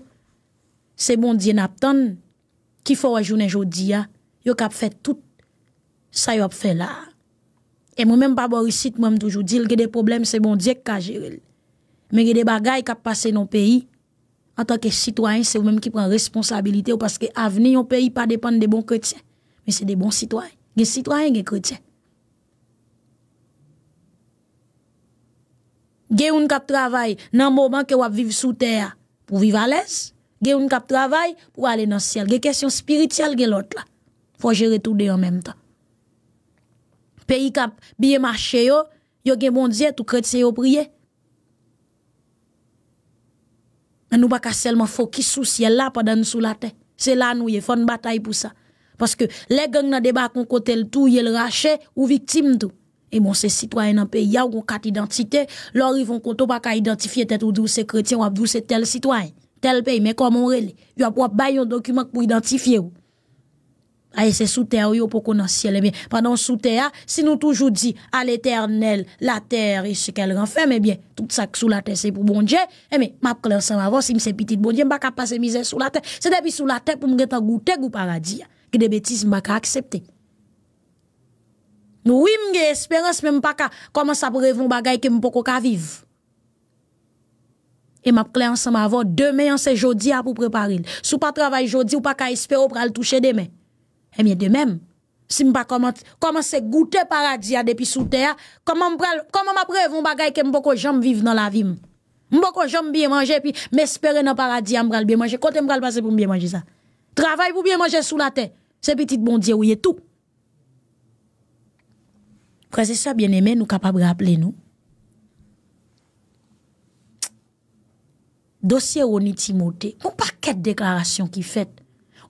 Speaker 1: Se bon diye nap ton, ki fo wajounen jodi ya, yo kap fet tout, sa yo ap fet la. E mwen men pa borisit mwen toujou dil, ge de problem se bon diye kajer el. Men ge de bagay kap pase nou peyi, anta ke sitwany se mwen men ki pran responsabilite ou paske aveni yo peyi pa depan de bon kretien, men se de bon sitwany, ge sitwany ge kretien. gen un kap travail nan moment que wap vivre sous terre pour vivre à l'aise gen un kap travail pour aller dans le ciel des questions spirituelles gen l'autre là faut gérer tout deux en même temps pays kap bien marché yo yo gen bon Dieu tout chrétien yo prier mais nous pas seulement focus sous ciel là pendant sous la terre c'est là nous y une bataille pour ça parce que les gangs qui débat débattu contre le tout ils ont raché ou victime tout et bon, c'est citoyen dans pays, ou une carte d'identité. Leur, ils vont compter pas identifier tête ou d'où c'est chrétien ou c'est tel citoyen, tel pays. Mais comment on relève? Ils n'ont pas un document pour identifier ou. Aïe, c'est sous terre, yo, pour qu'on en ciel. Eh bien, pendant sous terre, si nous toujours dit à l'éternel, la terre et ce qu'elle renferme, eh bien, tout ça sous la terre, c'est pour bon Dieu. Eh bien, ma clé ensemble avant, si c'est petit bon Dieu, m'a pas passer misère sous la terre. C'est depuis sous la terre pour me goûter goûter au paradis. Que des bêtises m'a accepter. Nou wim ge esperans men mpaka koman sa prevon bagay ke mpoko ka viv. E map klayan sa ma avon, demen an se jodi a pou preparil. Sou pa travay jodi ou paka esperan ou pral touche demen. Eh e miye demen. Si mpa koman se goute paradia depi sou ter, koman mprevon bagay ke mpoko jom viv nan la vim. Mpoko jom biye manje pi mespere nan paradia mpral biye manje. Kote mpral pase pou mbiye manje sa. Travay pou biye manje sou la ten. Se petit bon diye ou ye touk. Prese sa byen eme nou kapab raple nou. Dosye rouni timote. Gou bon pa ket deklarasyon ki fet.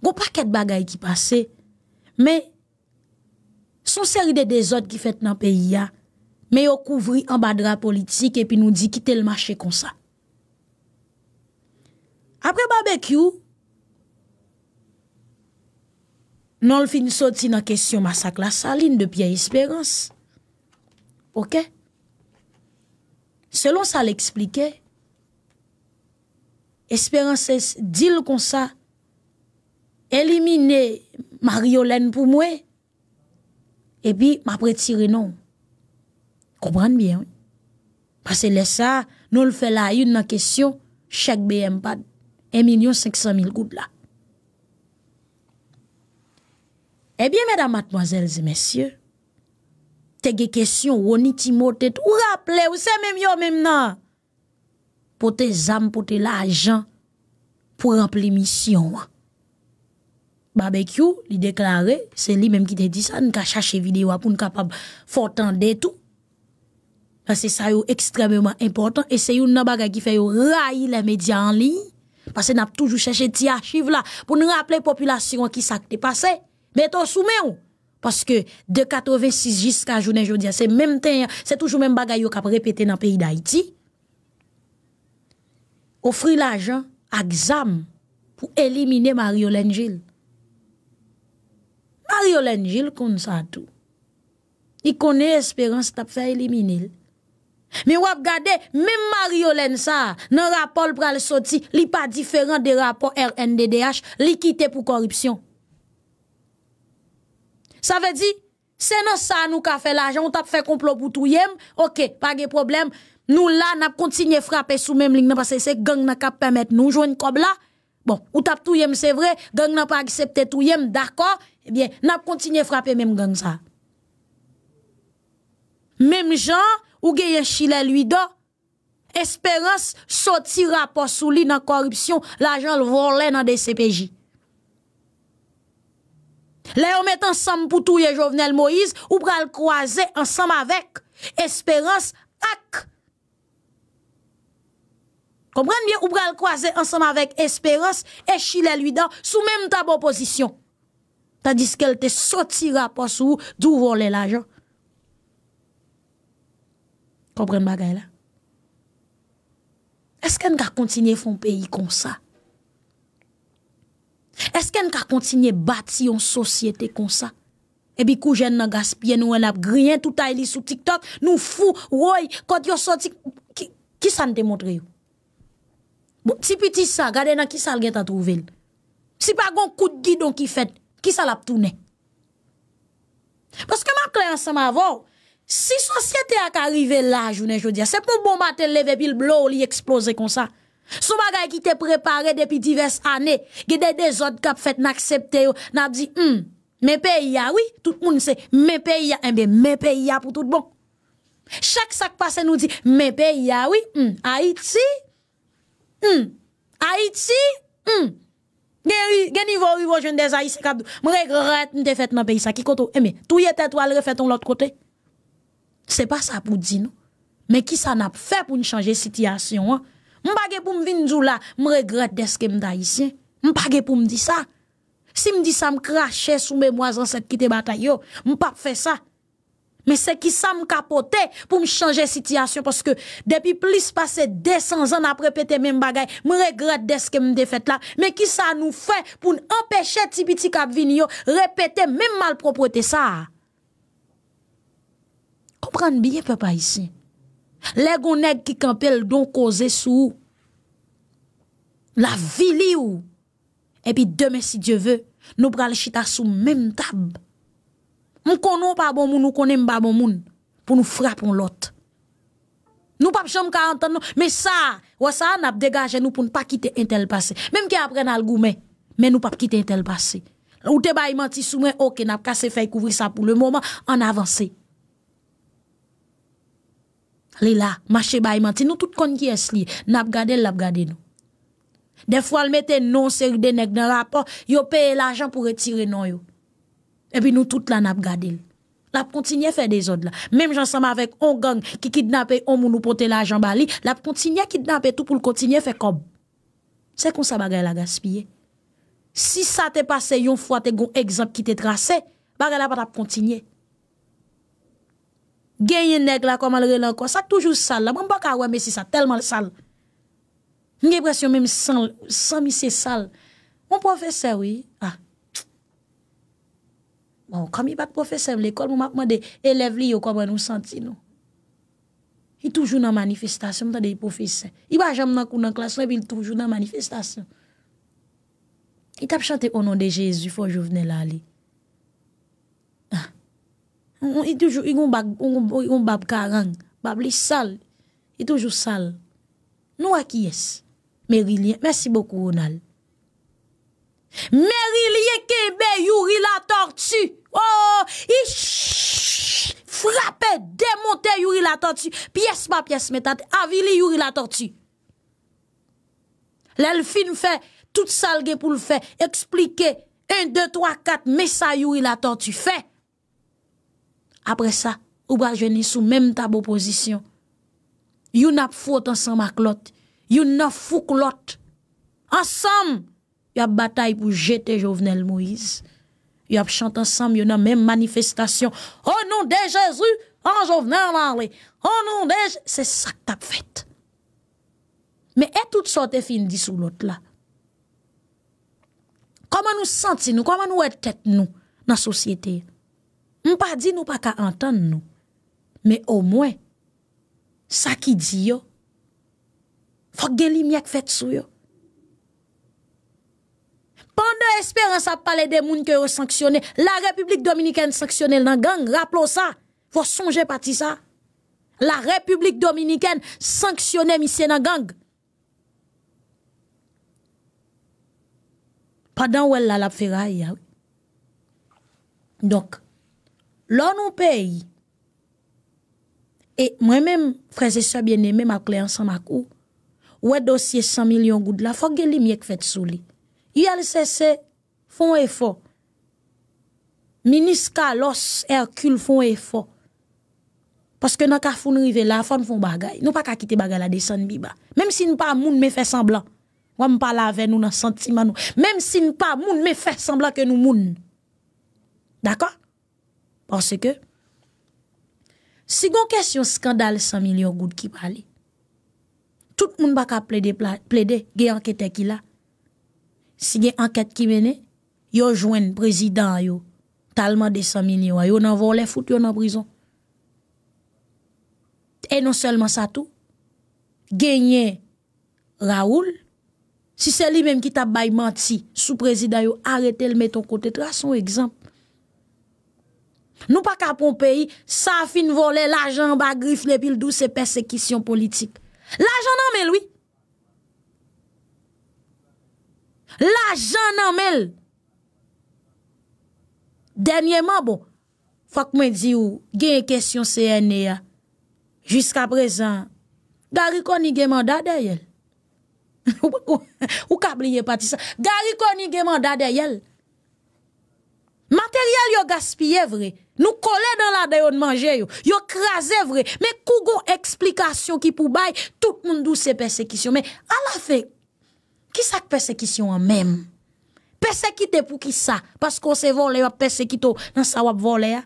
Speaker 1: Gou pa ket bagay ki pase. Me, son seride de zot ki fet nan peyi ya, me yo kouvri an badra politik epi nou di kite lmache kon sa. Apre barbe kyou, non l finisoti nan kesyon masak la salin de piye isperansi. OK Selon ça l'expliquer, Espérance dit comme ça, éliminer Mariolène pour moi, et puis m'a non. comprenez bien, Parce que là, ça, nous le faisons là, une question, chaque BM pad, 1 500 000 gouttes là. Eh bien, mesdames, mademoiselles et messieurs, tege kesyon, ou ni ti motet, ou rapple, ou se mem yo mem nan, pote zam, pote la ajan, pou rapple misyon. Babek yo, li deklare, se li mem ki te di sa, nou ka chache video apou nou ka pa fortan de tou, se sa yo ekstrememan importan, e se yo nan baga ki fe yo rayi la media an li, pase nap toujou chache ti achiv la, pou nou rapple populasyon ki sakte pase, meto soume yo, Paske de 86 jist ka jounen jounen, se mèm ten, se toujou mèm bagay yo kap repete nan peyi d'Haïti, ofri la jan a gzam pou elimine Mario Lengil. Mario Lengil kon sa tou. I konè esperans tap fè elimine. Mèm Mario Lengil sa nan rapol pral soti, li pa diferan de rapol RNDDH, li kite pou korupsyon. Ça veut dire, c'est non ça nous qu'a fait l'argent, on t'a fait complot pour tout yem, ok, pas de problème. Nous là, n'a continué frapper sous même ligne, parce que c'est gang n'a qu'à permettre nous une comme là. Bon, ou tap tout yem, c'est vrai, gang n'a pas accepté tout yem, d'accord, eh bien, n'a continué frapper même gang ça. Même gens, ou gagne Chile lui d'or, espérance sortira rapport sous lui dans corruption, l'argent le volé dans des CPJ. Lè yon met ansam pou tou ye jovenel Moïse, ou pral kwaze ansam avek, esperans ak. Komprende bien, ou pral kwaze ansam avek, esperans, echi lè lui dan, sou mèm tabo posisyon. Tadis ke l te soti rapa sou, d'ou volè la jan. Komprende bagay la? Eske n ka kontinye fon peyi kon sa? Eske n ka kontinye bati yon sosyete kon sa? Ebi kou jen nan gaspye, nou en ap griyen, touta ili sou TikTok, nou fou, woy, kote yo soti, ki sa n te montre yo? Bouti piti sa, gade nan ki sa lgen ta trove yo? Si pa gon kout gi don ki fet, ki sa l ap toune? Paske man kreyan sa ma avon, si sosyete ak arive la, jounen jodia, se pou bon baten leve pil blou li eksplose kon sa? Son bagay qui te préparé depuis diverses années, gede des autres kap fait n'accepte yo, n'a dit, hum, mes pays ya, oui, tout le monde sait, mes pays ya, eh bien, mes pays ya pour tout bon. Chaque sac passé nous dit, mes pays ya, oui, hum, Haïti, hum, Haïti, hum. Gen niveau rivo jeune des Haïtiens kap m'regrette m'te fait dans pays sa, ki koto, eh bien, tout yé tête refait ton l'autre côté. C'est pas ça pour dire, non? Mais qui ça n'a fait pour n'changer changer situation, hein? M'bage pour m'vindou là, m'regrette de ce que m'daïsien. M'bage pour m'di ça. Si m'di ça m'crache sous mes ancêtres cette te bataille yo, m'pap fait ça. Mais c'est qui ça m'capote pour m'changer situation parce que depuis plus passé 200 ans après péter même bagay, m'regrette regrette ce que me fait là. Mais qui ça nous fait pour empêcher ti petit cap yo, répéter même malpropreté ça? Comprenez bien papa, ici. Lè gounèk ki kampel don koze sou, la vi li ou, epi demè si Dje vè, nou pral chita sou mèm tab. Moun konon pa bon moun, moun konen ba bon moun, pou nou frapon lot. Nou pap chanm ka antan nou, mè sa, wè sa, nap degaje nou pou nou pa kite entel basè. Mèm ki apren al gou mè, mè nou pap kite entel basè. Ou te bay manti sou mè, ok, nap kase fè kouvri sa pou le mouman, an avansè. Le la, mache bayman, ti nou tout kon ki es li, nap gade l, nap gade nou. De fwa l mette non seri denek nan la po, yo peye l ajan pou retire nan yo. E pi nou tout la nap gade l. Lap kontinye fe dezod la. Mem jan sama vek on gang ki kidnap e on moun nou pote l ajan ba li, lap kontinye kidnap e tout pou l kontinye fe kob. Se kon sa bagay la gaspye. Si sa te pase yon fwa te gon ekzamp ki te trase, bagay la pat ap kontinye. Genye neg la komal re lan kon, sa toujou sal la. Mwen baka wè me si sa telman sal. Nge presyon mèm san mi se sal. Mwen profese wè, a. Ah. Mwen bon, komi bat profese mwen l'ekol, mwen makman de elev li yo koman mwen senti nou. I toujou nan manifestasyon, mwen tan de profese. I wajan mwen akoun nan klason, mwen toujou nan manifestasyon. I tap chante o non de Jezou, fòjou vnen la li. Yon bab karang. Bab li sal. Yon toujou sal. Nou ak yes. Merilye. Mersi bokou Ronald. Merilye kebe yuri la tortu. Oh! I shhh! Frape! Demonte yuri la tortu. Pyes pa pyes metate. Avili yuri la tortu. Lè l'film fè. Tout sal gen pou l'fè. Eksplike. Un, deux, trois, quatre. Messa yuri la tortu. Fè! Fè! apre sa, ou ba jweni sou menm tabo pozisyon. Yon ap fote ansanma klot. Yon ap fote klot. Ansanm, yon ap batay pou jete jovenel Moise. Yon ap chante ansanm, yon ap menm manifestasyon. O nou de Jezu an jovenel anre. O nou de Jezu. Se sak tap fete. Me etout sa te fin disou lot la. Koman nou senti nou? Koman nou etet nou nan sosyeteye? Mpa di nou pa ka antan nou, me o mwen, sa ki di yo, fok gen li myak fet sou yo. Pande esperan sa pale de moun ke yo sanksyone, la Republik Dominikèn sanksyone nan gang, rapplo sa, fok sonje pati sa. La Republik Dominikèn sanksyone misye nan gang. Padan wèl la lap fè ray, yow. Dok, Lò nou peyi. E mwen menm freze sebyen ne menm ak le ansan mak ou. Ou e dosye 100 milyon goud la. Fok gen li mi ek fet sou li. Y al sese fon e fon. Minis ka los er kül fon e fon. Poske nan ka fon nou ive la, fon fon bagay. Nou pa ka kite bagay la desan mi ba. Mem si nou pa moun me fe semblan. Ou an pa la ve nou nan sentiman nou. Mem si nou pa moun me fe semblan ke nou moun. Dakon? Orse ke, si gon kes yon skandal 100 milyon gout ki pali, tout moun baka ple de, ple de, ge anketen ki la. Si gen anket ki mene, yo jwen prezident yo, talman de 100 milyon, yo nan volen foute, yo nan brison. E non selman sa tou, genye Raoul, si seli menm ki tabay manti sou prezident yo, arete l meton kote, tra son ekzamp. Nou pa ka Pompéi, sa fin vole la jan ba grifne pil dou se persekisyon politik. La jan nan mel, oui. La jan nan mel. Dènyèman bon, fòk mwen di ou, gen yon kèsyon CNE ya. Jiska prezant, gari koni gen manda dèyèl. Ou kabliye pati sa. Gari koni gen manda dèyèl. Materyèl yo gaspye vreye. Nou kole nan la dayon manje yo. Yo kraze vre. Me kougo eksplikasyon ki pou bay, tout moun dou se persekisyon. Me ala fe, ki sa persekisyon an men? Persekite pou ki sa? Pas kon se vole yo persekito, nan sa wap vole ya?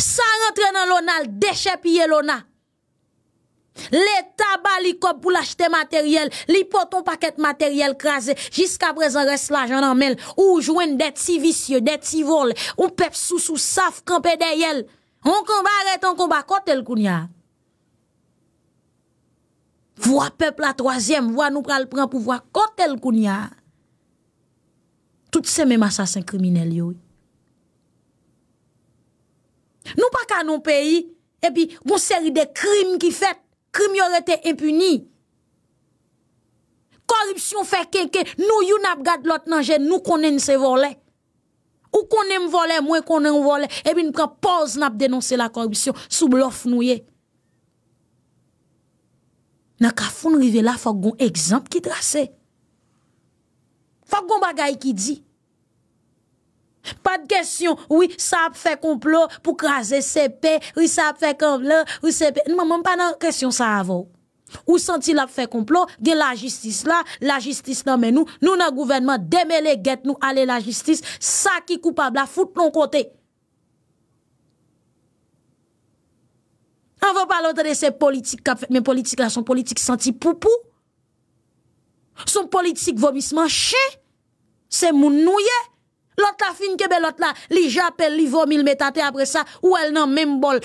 Speaker 1: Sa rentre nan lona, l deche piye lona. Le taba li kop pou l'achete materyel, li poton paket materyel krasen, jiska prezen res la janan men, ou jouen det si visye, det si vol, ou pep sou sou saf kampen deyel. On komba, reten komba, kote l'kunyar. Vwa pep la troasyem, vwa nou pral pran pou vwa kote l'kunyar. Tout se men masasen krimine lyo. Nou pa kanon peyi, epi, moun seri de krim ki fet, Krim yo rete impuni. Korupsyon fekeke, nou yon ap gade lot nanjen nou konen se vole. Ou konen vole, mwen konen vole, ebi nou prepoz nap denonse la korupsyon sou blof nou ye. Naka fon rive la fok gon ekzamp ki trase. Fok gon bagay ki di. Pa de kèsyon, wè sa ap fè komplo pou krasè sepe, wè sa ap fè komplo, wè sepe. Mè mèm pa nan kèsyon sa avò. Ou santi la ap fè komplo, gen la jistis la, la jistis nan men nou, nou nan gouvenman demè le get nou ale la jistis, sa ki koupab la, foute non kote. An vè palote de se politik kap fè, men politik la, son politik santi poupou. Son politik vomisman chè, se moun nouye. l'autre la fin belle, l'autre là, li j'appelle, li vomi, metate après ça, ou elle nan même bol.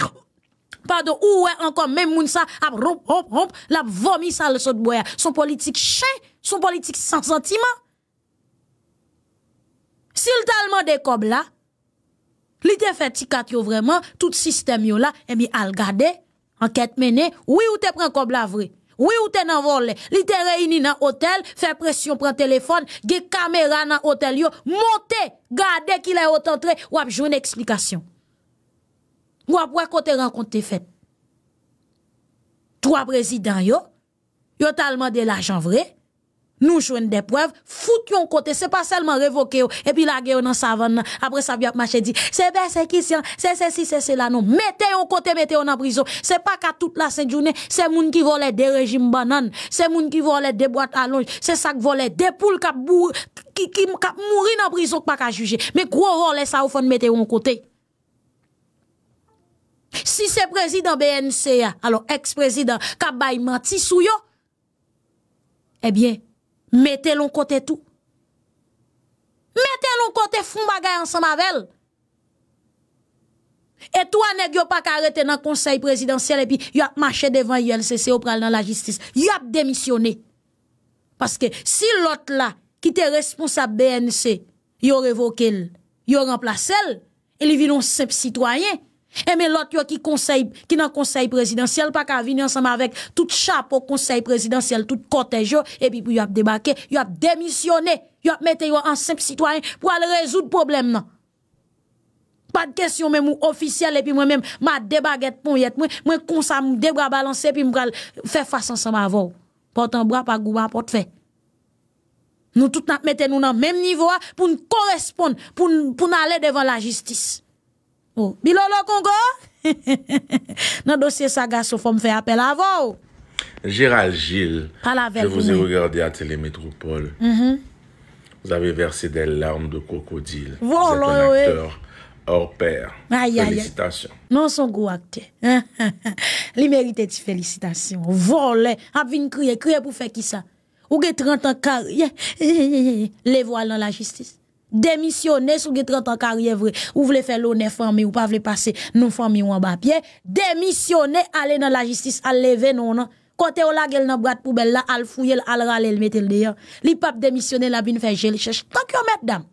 Speaker 1: Pardon, ou elle encore, même moun ça, ap romp, romp, romp, la vomi ça le saut boya. Son politique chien, son politique sans sentiment. S'il tellement des kobla, là, li te fait tikat yo vraiment, tout système yo là, et eh bien, al gade, enquête menée, oui ou te prend kob la vrai. Ouye ou te nanvorle, li te reyni nan otel, fe presyon pren telefon, ge kamera nan otel yo, monte, gade ki la yo tentre, wap jwen eksplikasyon. Wap wak kote renkonte fet. Troye prezident yo, yo talman de l'ajan vreye. nous jouons des preuves, foutions côté, c'est pas seulement révoquer, et puis la guerre dans savane, après ça, bien marché dit, c'est persécution, c'est ceci, c'est cela, non. Mettez en côté, mettez en prison. C'est pas qu'à toute la saint journée, c'est gens qui volent des régimes bananes, c'est gens qui volait des boîtes à longe, c'est ça qui volait des poules qui mourent qui, qui, mourir en prison, pas qu'à juger. Mais gros rôle, ça, au fond, mettez en côté. Si c'est président BNC alors ex-président, qui a menti sous yo, eh bien, mettez le l'on côté tout. Mettez le l'on côté fond bagay ensemble avec et toi, nèg yo pas arrêté dans le conseil présidentiel et puis yon a marché devant l'ULCC ou pral dans la justice. Tu a démissionné. Parce que si l'autre là, qui était responsable BNC, y a révoqué, y a remplacé, il vit un simple citoyen. E men lot yo ki nan konsey presidansyel pa ka vin yon sama vek tout cha po konsey presidansyel tout kotejo epi pou yon ap debake yon ap demisyone yon ap mete yon an semp sitwayen pou al rezoud problem nan pa de kesyon men mou ofisyel epi mwen men ma debaget pon yet mwen konsa mou debra balanse epi mwen fe fason sama avon portan bra pa gouman portfe nou tout nat mete nou nan menm nivou pou nou koresponde pou nou ale devan la jistis Oh, Bilolo Congo? Dans dossier saga, il faut me faire appel à vous.
Speaker 2: Gérald Gilles, je vous ai regardé à Télémétropole. Mm-hmm. Vous avez versé des larmes de crocodile. vous êtes un acteur hors pair. félicitations.
Speaker 1: Non, son gros acteur. Il mérite des félicitations. Volé. A vin crier, crier pour faire qui ça? Ou 30 ans carrière. Les voiles dans la justice démissionner sous 30 ans carrière vrai. Ou voulez faire l'honneur famille ou pas voulez passer non famille ou en bas pied, démissionner aller dans la justice, aller lever non non. Kote ou la gel nan boîte poubelle la, al fouiller, al rale, le mette là deyan. Li pap démissionner la bine faire gel cherche Tant que madame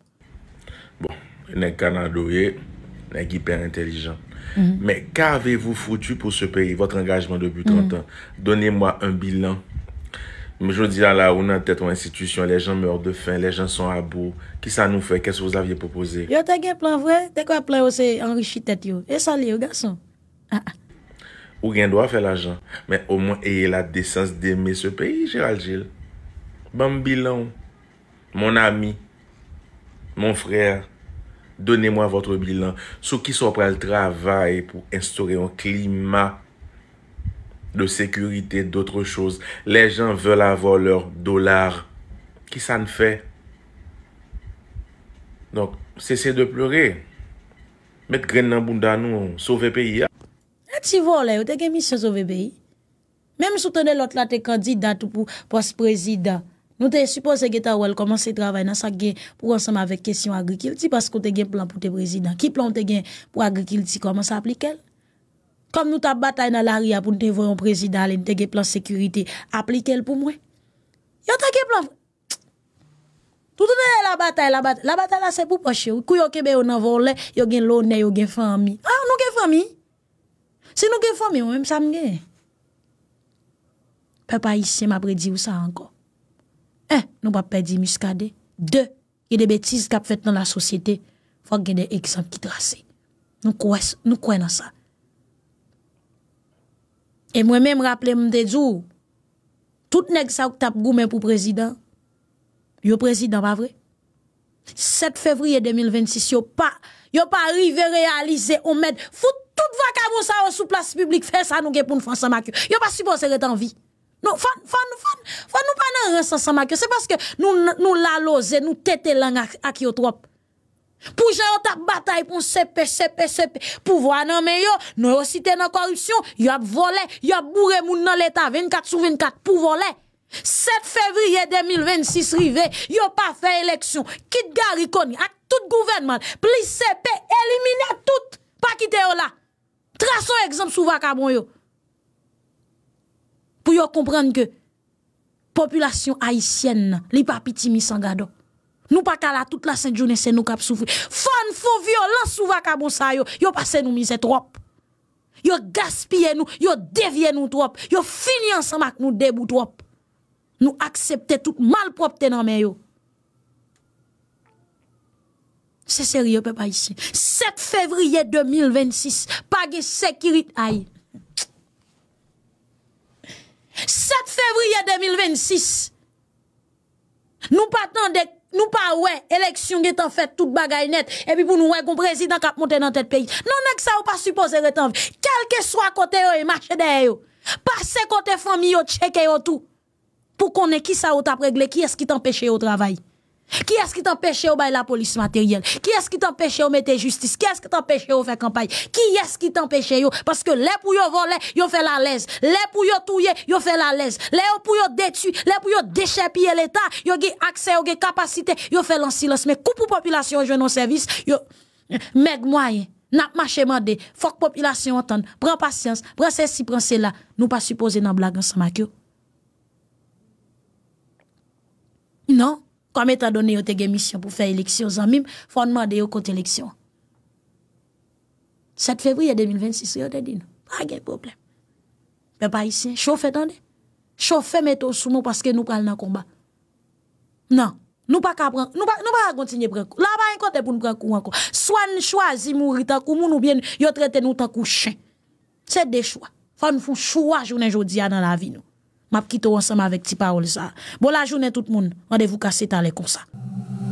Speaker 2: Bon, nèg Canadoye, nèg hyper intelligent. Mhm. Mais qu'avez-vous foutu pour ce pays, votre engagement depuis 30 mhm. ans Donnez-moi un bilan. Me jodi la la ou nan tèt an institisyon, le jen mèr de fèn, le jen son abou. Ki sa nou fè, kè se vous aviez proposé?
Speaker 1: Yo te gen plan vwè? Te kwa plan ah, ah. ou se enri chi tèt yo? E sali ou gason?
Speaker 2: Ou gen do a fè l'ajan, men ou mwen eye la desens dèmè se peyi, Gérald Gilles. Ban bilan, mon ami, mon frè, Donnè mwen vwotre bilan, sou ki so prel travay pou instore yon klima. de sekurite, d'otre chouz. Le jen vel avor lor dolar. Ki sa n fe? Donk, sese de pleure. Met kren nan bunda nou, souve peyi ya.
Speaker 1: E ti vo le, ou te gen mis souve peyi? Mem sou tene lot la te kandidat ou pou pos prezidat. Nou te suppose geta ou el koman se travay nan sa gen pou ansama vek kesyon agrikilti pas kon te gen plan pou te prezidat. Ki plan te gen pou agrikilti koman sa aplike el? Kom nou ta batay nan la ria pou nou te voyon prezidale, nou te ge plan sekurite, aplike el pou mwen. Yo ta ge plan... Toutou de la batay, la batay la se pou poche. Kou yo kebe yo nan volen, yo gen lonen, yo gen fami. A, ah, nou gen fami? Se nou gen fami, yo mèm sa mgen. Pe pa isye m apre di ou sa ankon. En, eh, nou pa pe di muskade. De, yon de betis kap fet nan la sosyete. Fwa gen de eksem ki trase. Nou kwen nan sa. E mwen men m raple m de djou, oh, tout nek sa wak tap gou men pou prezident, yo prezident pa vre. 7 fevriye 2026, yo pa rive realize o med, fout tout vakavousa ou sou plas publik, fè sa nou gen pou nou fonsan makyo. Yo pa suposere tan vi. Fon nou panan rinsan samakyo, se paske nou laloze, nou tete lang ak yo trop. Pour gens tap bataille pour CP CP CP pouvoir non nos yo nous aussi t'es dans corruption yo a volé y a bourré moun dans l'état 24 sur 24 pour voler 7 février 2026 rivé yo pas fait élection quitte Gary Koni à tout gouvernement plus CP éliminer tout pas quitter là traçons exemple sou vacabon yo pour yo comprendre que population haïtienne li pas mis misangado nous pas la toute la sainte journée, c'est nous qui souffrir. Fon, fou, violence, ou vacabon ça, yo, yo passe nous misère trop. Yo gaspille nous, yo devie nous trop. Yo fini ensemble avec nous debout trop. Nous accepter tout malpropreté dans mes yo. C'est sérieux, papa, ici. 7 février 2026, pas de sécurité. Aïe. 7 février 2026, nous partons de nous pas ouais élection qui en fait toute bagaille net et puis pour nous ouais un président qui a monté dans tête pays non nèg ça ou pas supposé retan quel que soit côté yo marché derrière passer côté famille yo checker tout pour qu'on qui ça ou t'a réglé qui est-ce qui t'empêche au travail qui est-ce qui t'empêche au bail la police matérielle? Qui est-ce qui t'empêche au mettre justice? Qui est-ce qui t'empêche au faire campagne? Qui est-ce qui t'empêche Parce que les pour yo voler, yo fait la laisse. Les pour yo touiller, yo fait la laisse. Les pour yo détruire, les pour yo l'État, yo ont accès, yo ont capacité, yo fait l'en silence. Mais coup pour population, je non service, yo, meg moyen. N'a marché mandé, faut que population entende. Prends patience, prends ceci, prends cela. Nous pas supposé dans blague ensemble Non. Kwa mè ta donè yo te gen misyon pou fè eleksyon zanmim, fonman de yo kont eleksyon. 7 fevriye 2026 yo te din. Pagè problem. Mè pa isyen. Chofè tande. Chofè mè tou soumou paske nou pral nan komba. Nan. Nou pa ka pran. Nou pa a kontinye pran kou. La ba yon kontè pou nou pran kou an kou. Swa n chwa zi mou ritakou moun ou bien yo trette nou takou chen. Tse de chwa. Fa n fou chwa jounen joudia nan la vi nou. mapkito wansama vek ti paol za. Bo la jounen tout moun, wadevou kase talekonsa.